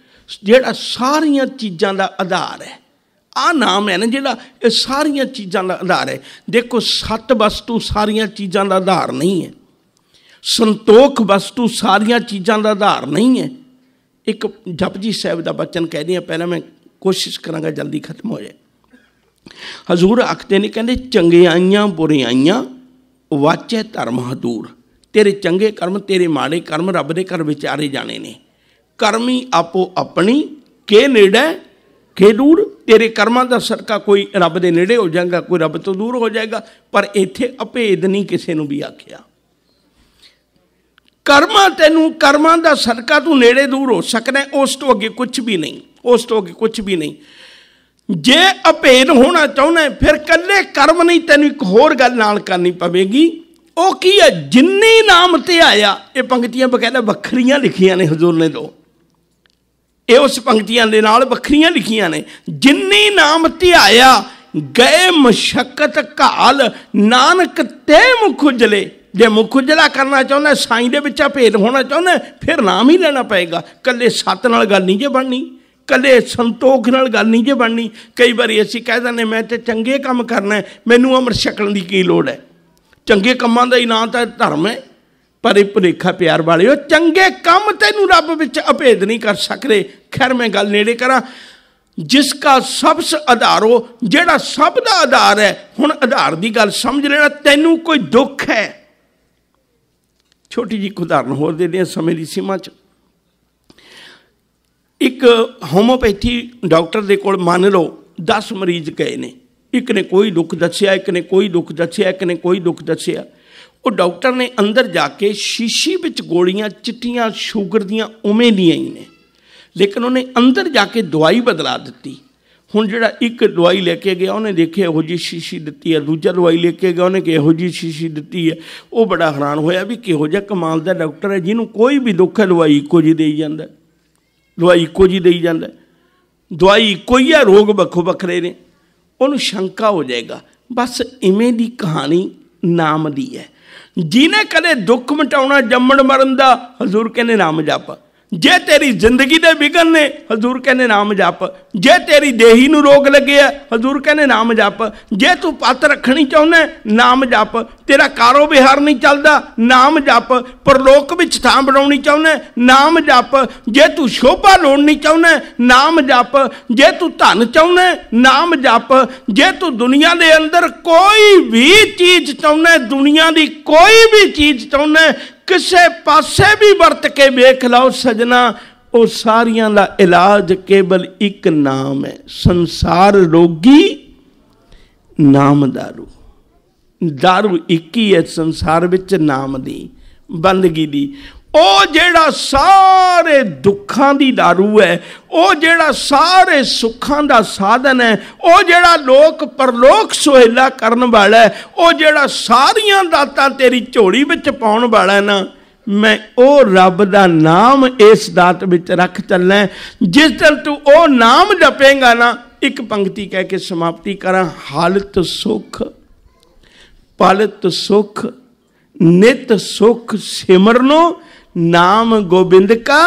ਜਿਹੜਾ ਸਾਰੀਆਂ ਚੀਜ਼ਾਂ ਦਾ ਆਧਾਰ ਹੈ ਆ ਨਾਮ ਹੈ ਨਾ ਜਿਹੜਾ ਇਹ ਸਾਰੀਆਂ ਚੀਜ਼ਾਂ ਦਾ ਆਧਾਰ ਹੈ ਦੇਖੋ ਸੱਤ ਵਸਤੂ ਸਾਰੀਆਂ ਚੀਜ਼ਾਂ ਦਾ ਆਧਾਰ ਨਹੀਂ ਹੈ ਸੰਤੋਖ ਵਸਤੂ ਸਾਰੀਆਂ ਚੀਜ਼ਾਂ ਦਾ ਆਧਾਰ ਨਹੀਂ ਹੈ ਇੱਕ ਜਪਜੀ ਸਾਹਿਬ ਦਾ ਬਚਨ ਕਹਿ ਦਿਆਂ ਪਹਿਲਾਂ ਮੈਂ ਕੋਸ਼ਿਸ਼ ਕਰਾਂਗਾ ਜਲਦੀ ਖਤਮ ਹੋ ਜਾਏ ਹਜ਼ੂਰ ਆਖਦੇ ਨੇ ਕਹਿੰਦੇ ਚੰਗਿਆਈਆਂ ਬੁਰਿਆਈਆਂ ਵਾਚੇ ਧਰਮ ਹਦੂਰ ਤੇਰੇ ਚੰਗੇ ਕਰਮ ਤੇਰੇ ਮਾੜੇ ਕਰਮ ਰੱਬ ਦੇ ਘਰ ਵਿਚਾਰੇ ਜਾਣੇ ਨੇ ਕਰਮੀ ਆਪੋ ਆਪਣੀ ਕੇ ਨੇੜੇ ਕੇ ਦੂਰ ਤੇਰੇ ਕਰਮਾਂ ਦਾ ਸਰਕਾ ਕੋਈ ਰੱਬ ਦੇ ਨੇੜੇ ਹੋ ਜਾਏਗਾ ਕੋਈ ਰੱਬ ਤੋਂ ਦੂਰ ਹੋ ਜਾਏਗਾ ਪਰ ਇੱਥੇ ਅਭੇਦ ਨਹੀਂ ਕਿਸੇ ਨੂੰ ਵੀ ਆਖਿਆ ਕਰਮਾਂ ਤੈਨੂੰ ਕਰਮਾਂ ਦਾ ਸਦਕਾ ਤੂੰ ਨੇੜੇ ਦੂਰ ਹੋ ਸਕਦਾ ਉਸ ਤੋਂ ਅੱਗੇ ਕੁਝ ਵੀ ਨਹੀਂ ਉਸ ਤੋਂ ਅੱਗੇ ਕੁਝ ਵੀ ਨਹੀਂ ਜੇ ਅਪੇਨ ਹੋਣਾ ਚਾਹੁੰਦਾ ਫਿਰ ਕੱਲੇ ਕਰਮ ਨਹੀਂ ਤੈਨੂੰ ਇੱਕ ਹੋਰ ਗੱਲ ਨਾਲ ਕਰਨੀ ਪਵੇਗੀ ਉਹ ਕੀ ਹੈ ਜਿੰਨੀ ਨਾਮ ਤੇ ਆਇਆ ਇਹ ਪੰਕਤੀਆਂ ਬਕਾਇਦਾ ਵੱਖਰੀਆਂ ਲਿਖੀਆਂ ਨੇ ਹਜ਼ੂਰ ਨੇ ਦੋ ਇਹ ਉਸ ਪੰਕਤੀਆਂ ਦੇ ਨਾਲ ਵੱਖਰੀਆਂ ਲਿਖੀਆਂ ਨੇ ਜਿੰਨੀ ਨਾਮ ਤੇ ਆਇਆ ਗਏ ਮਸ਼ਕਤ ਕਾਲ ਨਾਨਕ ਤੇ ਮੁਖ ਜਲੇ ਜੇ ਮੁਖ ਉਜਲਾ ਕਰਨਾ ਚਾਹੁੰਦਾ ਸਾਈਂ ਦੇ ਵਿੱਚ ਭੇਦ ਹੋਣਾ ਚਾਹੁੰਦਾ ਫਿਰ ਨਾਮ ਹੀ ਲੈਣਾ ਪਏਗਾ ਕੱਲੇ ਸਤ ਨਾਲ ਗੱਲ ਨਹੀਂ ਜੇ ਬਣਨੀ ਕੱਲੇ ਸੰਤੋਖ ਨਾਲ ਗੱਲ ਨਹੀਂ ਜੇ ਬਣਨੀ ਕਈ ਵਾਰੀ ਅਸੀਂ ਕਹਿ ਦਿੰਦੇ ਮੈਂ ਤੇ ਚੰਗੇ ਕੰਮ ਕਰਨਾ ਮੈਨੂੰ ਅਮਰ ਛਕਣ ਦੀ ਕੀ ਲੋੜ ਹੈ ਚੰਗੇ ਕੰਮਾਂ ਦਾ ਹੀ ਨਾਂ ਤਾਂ ਧਰਮ ਹੈ ਪਰ ਇਹ ਭੁਲੇਖਾ ਪਿਆਰ ਵਾਲਿਓ ਚੰਗੇ ਕੰਮ ਤੈਨੂੰ ਰੱਬ ਵਿੱਚ ਅਭੇਦ ਨਹੀਂ ਕਰ ਸਕਦੇ ਖੈਰ ਮੈਂ ਗੱਲ ਨੇੜੇ ਕਰਾਂ ਜਿਸ ਦਾ ਸਭਸ ਆਧਾਰੋ ਜਿਹੜਾ ਸਭ ਦਾ ਆਧਾਰ ਹੈ ਹੁਣ ਆਧਾਰ ਦੀ ਗੱਲ ਸਮਝ ਲੈਣਾ ਤੈਨੂੰ ਕੋਈ ਦੁੱਖ ਹੈ ਛੋਟੀ ਜੀ ਉਦਾਹਰਨ ਹੋਰ ਦੇ ਦਿਆਂ ਸਮੇਂ ਦੀ ਸੀਮਾ 'ਚ ਇੱਕ ਹੋਮੋਪੈਥੀ ਡਾਕਟਰ ਦੇ ਕੋਲ ਮੰਨ ਲਓ 10 ਮਰੀਜ਼ ਗਏ ਨੇ ਇੱਕ ਨੇ ਕੋਈ ਦੁੱਖ ਦੱਸਿਆ ਇੱਕ ਨੇ ਕੋਈ ਦੁੱਖ ਦੱਸਿਆ ਇੱਕ ਨੇ ਕੋਈ ਦੁੱਖ ਦੱਸਿਆ ਉਹ ਡਾਕਟਰ ਨੇ ਅੰਦਰ ਜਾ ਕੇ ਸ਼ੀਸ਼ੀ ਵਿੱਚ ਗੋਲੀਆਂ ਚਿੱਟੀਆਂ ਸ਼ੂਗਰ ਦੀਆਂ ਉਵੇਂ ਦੀਆਂ ਹੀ ਨੇ ਲੇਕਿਨ ਉਹਨੇ ਅੰਦਰ ਜਾ ਕੇ ਦਵਾਈ ਬਦਲਾ ਦਿੱਤੀ ਹੁਣ ਜਿਹੜਾ ਇੱਕ ਦਵਾਈ ਲੈ ਕੇ ਗਿਆ ਉਹਨੇ ਦੇਖਿਆ ਉਹ ਜੀ ਸ਼ੀਸ਼ੀ ਦਿੱਤੀ ਹੈ ਦੂਜਾ ਦਵਾਈ ਲੈ ਕੇ ਗਿਆ ਉਹਨੇ ਕਿ ਇਹੋ ਜੀ ਸ਼ੀਸ਼ੀ ਦਿੱਤੀ ਹੈ ਉਹ ਬੜਾ ਹੈਰਾਨ ਹੋਇਆ ਵੀ ਕਿਹੋ ਜਿਹਾ ਕਮਾਲ ਦਾ ਡਾਕਟਰ ਹੈ ਜਿਹਨੂੰ ਕੋਈ ਵੀ ਦੁੱਖ ਹੈ ਦਵਾਈ ਇੱਕੋ ਜੀ ਦੇਈ ਜਾਂਦਾ ਦਵਾਈ ਇੱਕੋ ਜੀ ਦੇਈ ਜਾਂਦਾ ਦਵਾਈ ਇੱਕੋ ਹੀ ਹੈ ਰੋਗ ਵੱਖੋ ਵੱਖਰੇ ਨੇ ਉਹਨੂੰ ਸ਼ੰਕਾ ਹੋ ਜਾਏਗਾ ਬਸ ਇਵੇਂ ਦੀ ਕਹਾਣੀ ਨਾਮ ਦੀ ਹੈ ਜਿਹਨੇ ਕਦੇ ਦੁੱਖ ਮਟਾਉਣਾ ਜੰਮਣ ਮਰਨ ਦਾ ਹਜ਼ੂਰ ਕਹਿੰਦੇ ਨਾਮ ਜਪਾ ਜੇ ਤੇਰੀ ਜ਼ਿੰਦਗੀ ਦੇ ਵਿਗਨ ਨੇ ਹਜ਼ੂਰ ਕਹਿੰਦੇ ਨਾਮ ਜਪ ਜੇ ਤੇਰੀ ਦੇਹੀ ਨੂੰ ਰੋਗ ਲੱਗਿਆ ਹਜ਼ੂਰ ਕਹਿੰਦੇ ਨਾਮ ਜਪ ਜੇ ਤੂੰ ਪੱਤ ਰੱਖਣੀ ਚਾਹੁੰਦਾ ਨਾਮ ਜਪ ਤੇਰਾ ਕਾਰੋਬਾਰ ਨਹੀਂ ਚੱਲਦਾ ਨਾਮ ਜਪ ਪਰਲੋਕ ਵਿੱਚ ਥਾਂ ਬਣਾਉਣੀ ਚਾਹੁੰਦਾ ਨਾਮ ਜਪ ਜੇ ਤੂੰ ਸ਼ੋਭਾ ਲੋੜਨੀ ਚਾਹੁੰਦਾ ਨਾਮ ਜਪ ਜੇ ਤੂੰ ਧਨ ਚਾਹੁੰਦਾ ਨਾਮ ਜਪ ਜੇ ਤੂੰ ਦੁਨੀਆ ਦੇ ਅੰਦਰ ਕੋਈ ਵੀ ਚੀਜ਼ ਚਾਹੁੰਦਾ ਦੁਨੀਆ ਦੀ ਕੋਈ ਵੀ ਚੀਜ਼ ਚਾਹੁੰਦਾ ਕਿਸੇ ਪਾਸੇ ਵੀ ਵਰਤ ਕੇ ਵੇਖ ਲਓ ਸਜਣਾ ਉਹ ਸਾਰਿਆਂ ਦਾ ਇਲਾਜ ਕੇਵਲ ਇੱਕ ਨਾਮ ਹੈ ਸੰਸਾਰ ਰੋਗੀ ਨਾਮ ਦਾਰੂ ਦਾਰੂ ਇੱਕ ਹੀ ਹੈ ਸੰਸਾਰ ਵਿੱਚ ਨਾਮ ਦੀ ਬੰਦਗੀ ਦੀ ਉਹ ਜਿਹੜਾ ਸਾਰੇ ਦੁੱਖਾਂ ਦੀ ਦਾਰੂ ਹੈ ਉਹ ਜਿਹੜਾ ਸਾਰੇ ਸੁੱਖਾਂ ਦਾ ਸਾਧਨ ਹੈ ਉਹ ਜਿਹੜਾ ਲੋਕ ਪਰਲੋਕ ਸੁਹੇਲਾ ਕਰਨ ਵਾਲਾ ਹੈ ਉਹ ਜਿਹੜਾ ਸਾਰੀਆਂ ਦਾਤਾਂ ਤੇਰੀ ਝੋਲੀ ਵਿੱਚ ਪਾਉਣ ਵਾਲਾ ਨਾ ਮੈਂ ਉਹ ਰੱਬ ਦਾ ਨਾਮ ਇਸ ਦਾਤ ਵਿੱਚ ਰੱਖ ਚੱਲਾਂ ਜਿਸ ਦਿਨ ਤੂੰ ਉਹ ਨਾਮ ਜਪੇਂਗਾ ਨਾ ਇੱਕ ਪੰਕਤੀ ਕਹਿ ਕੇ ਸਮਾਪਤੀ ਕਰਾਂ ਹਾਲਤ ਸੁਖ ਪਲਤ ਸੁਖ ਨਿਤ ਸੁਖ ਸਿਮਰਨੋ ਨਾਮ ਗੋਬਿੰਦ ਕਾ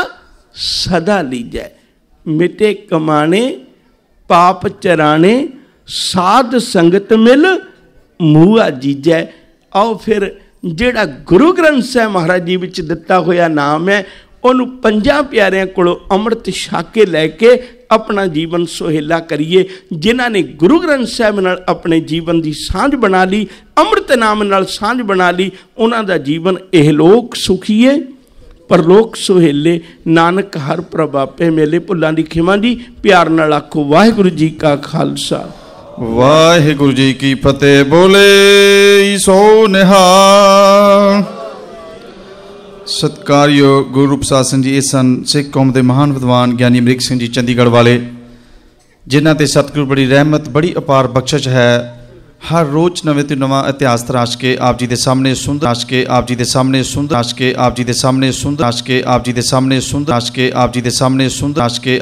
ਸਦਾ ਲੀਜੈ ਮਿਟੇ ਕਮਾਣੇ ਪਾਪ ਚਰਾਣੇ ਸਾਧ ਸੰਗਤ ਮਿਲ ਮੂਆ ਜੀਜੈ ਆਉ ਫਿਰ ਜਿਹੜਾ ਗੁਰੂ ਗ੍ਰੰਥ ਸਾਹਿਬ ਮਹਾਰਾਜ ਜੀ ਵਿੱਚ ਦਿੱਤਾ ਹੋਇਆ ਨਾਮ ਹੈ ਉਹਨੂੰ ਪੰਜਾਂ ਪਿਆਰਿਆਂ ਕੋਲੋਂ ਅੰਮ੍ਰਿਤ ਛਾਕੇ ਲੈ ਕੇ ਆਪਣਾ ਜੀਵਨ ਸੋਹੇਲਾ ਕਰੀਏ ਜਿਨ੍ਹਾਂ ਨੇ ਗੁਰੂ ਗ੍ਰੰਥ ਸਾਹਿਬ ਨਾਲ ਆਪਣੇ ਜੀਵਨ ਦੀ ਸਾਂਝ ਬਣਾ ਲਈ ਅੰਮ੍ਰਿਤ ਨਾਮ ਨਾਲ ਸਾਂਝ ਬਣਾ ਲਈ ਉਹਨਾਂ ਦਾ ਜੀਵਨ ਇਹ ਲੋਕ ਸੁਖੀਏ ਪਰਲੋਕ ਸੁਹੇਲੇ ਨਾਨਕ ਹਰ ਪ੍ਰਭਾਪੇ ਮੇਲੇ ਭੁੱਲਾਂ ਦੀ ਖਿਮਾ ਜੀ ਪਿਆਰ ਨਾਲ ਆਖੋ ਵਾਹਿਗੁਰੂ ਜੀ ਕਾ ਖਾਲਸਾ ਵਾਹਿਗੁਰੂ ਜੀ ਕੀ ਫਤਿਹ ਬੋਲੇ ਸੋ ਨਿਹਾਲ ਸਤਕਾਰਯੋਗ ਗੁਰੂ ਰੂਪ ਸਾਸਨ ਜੀ ਇਹ ਸਿੱਖ ਕੌਮ ਦੇ ਮਹਾਨ ਵਿਦਵਾਨ ਗਿਆਨੀ ਅਮਰੀਕ ਸਿੰਘ ਜੀ ਚੰਡੀਗੜ੍ਹ ਵਾਲੇ ਜਿਨ੍ਹਾਂ ਤੇ ਸਤਿਗੁਰੂ ਬੜੀ ਰਹਿਮਤ ਬੜੀ ਅਪਾਰ ਬਖਸ਼ਿਸ਼ ਹੈ ਹਰ ਰੋਜ਼ ਨਵੇਂ ਤੇ ਨਵਾਂ ਇਤਿਹਾਸ ਤਰਾਸ਼ ਕੇ ਆਪ ਜੀ ਦੇ ਸਾਹਮਣੇ ਸੁੰਦਰ ਤਰਾਸ਼ ਕੇ ਆਪ ਜੀ ਦੇ ਸਾਹਮਣੇ ਸੁੰਦਰ ਤਰਾਸ਼ ਕੇ ਆਪ ਜੀ ਦੇ ਸਾਹਮਣੇ ਸੁੰਦਰ ਤਰਾਸ਼ ਕੇ ਆਪ ਜੀ ਦੇ ਸਾਹਮਣੇ ਸੁੰਦਰ ਤਰਾਸ਼ ਕੇ ਆਪ ਜੀ ਦੇ ਸਾਹਮਣੇ ਸੁੰਦਰ ਤਰਾਸ਼ ਕੇ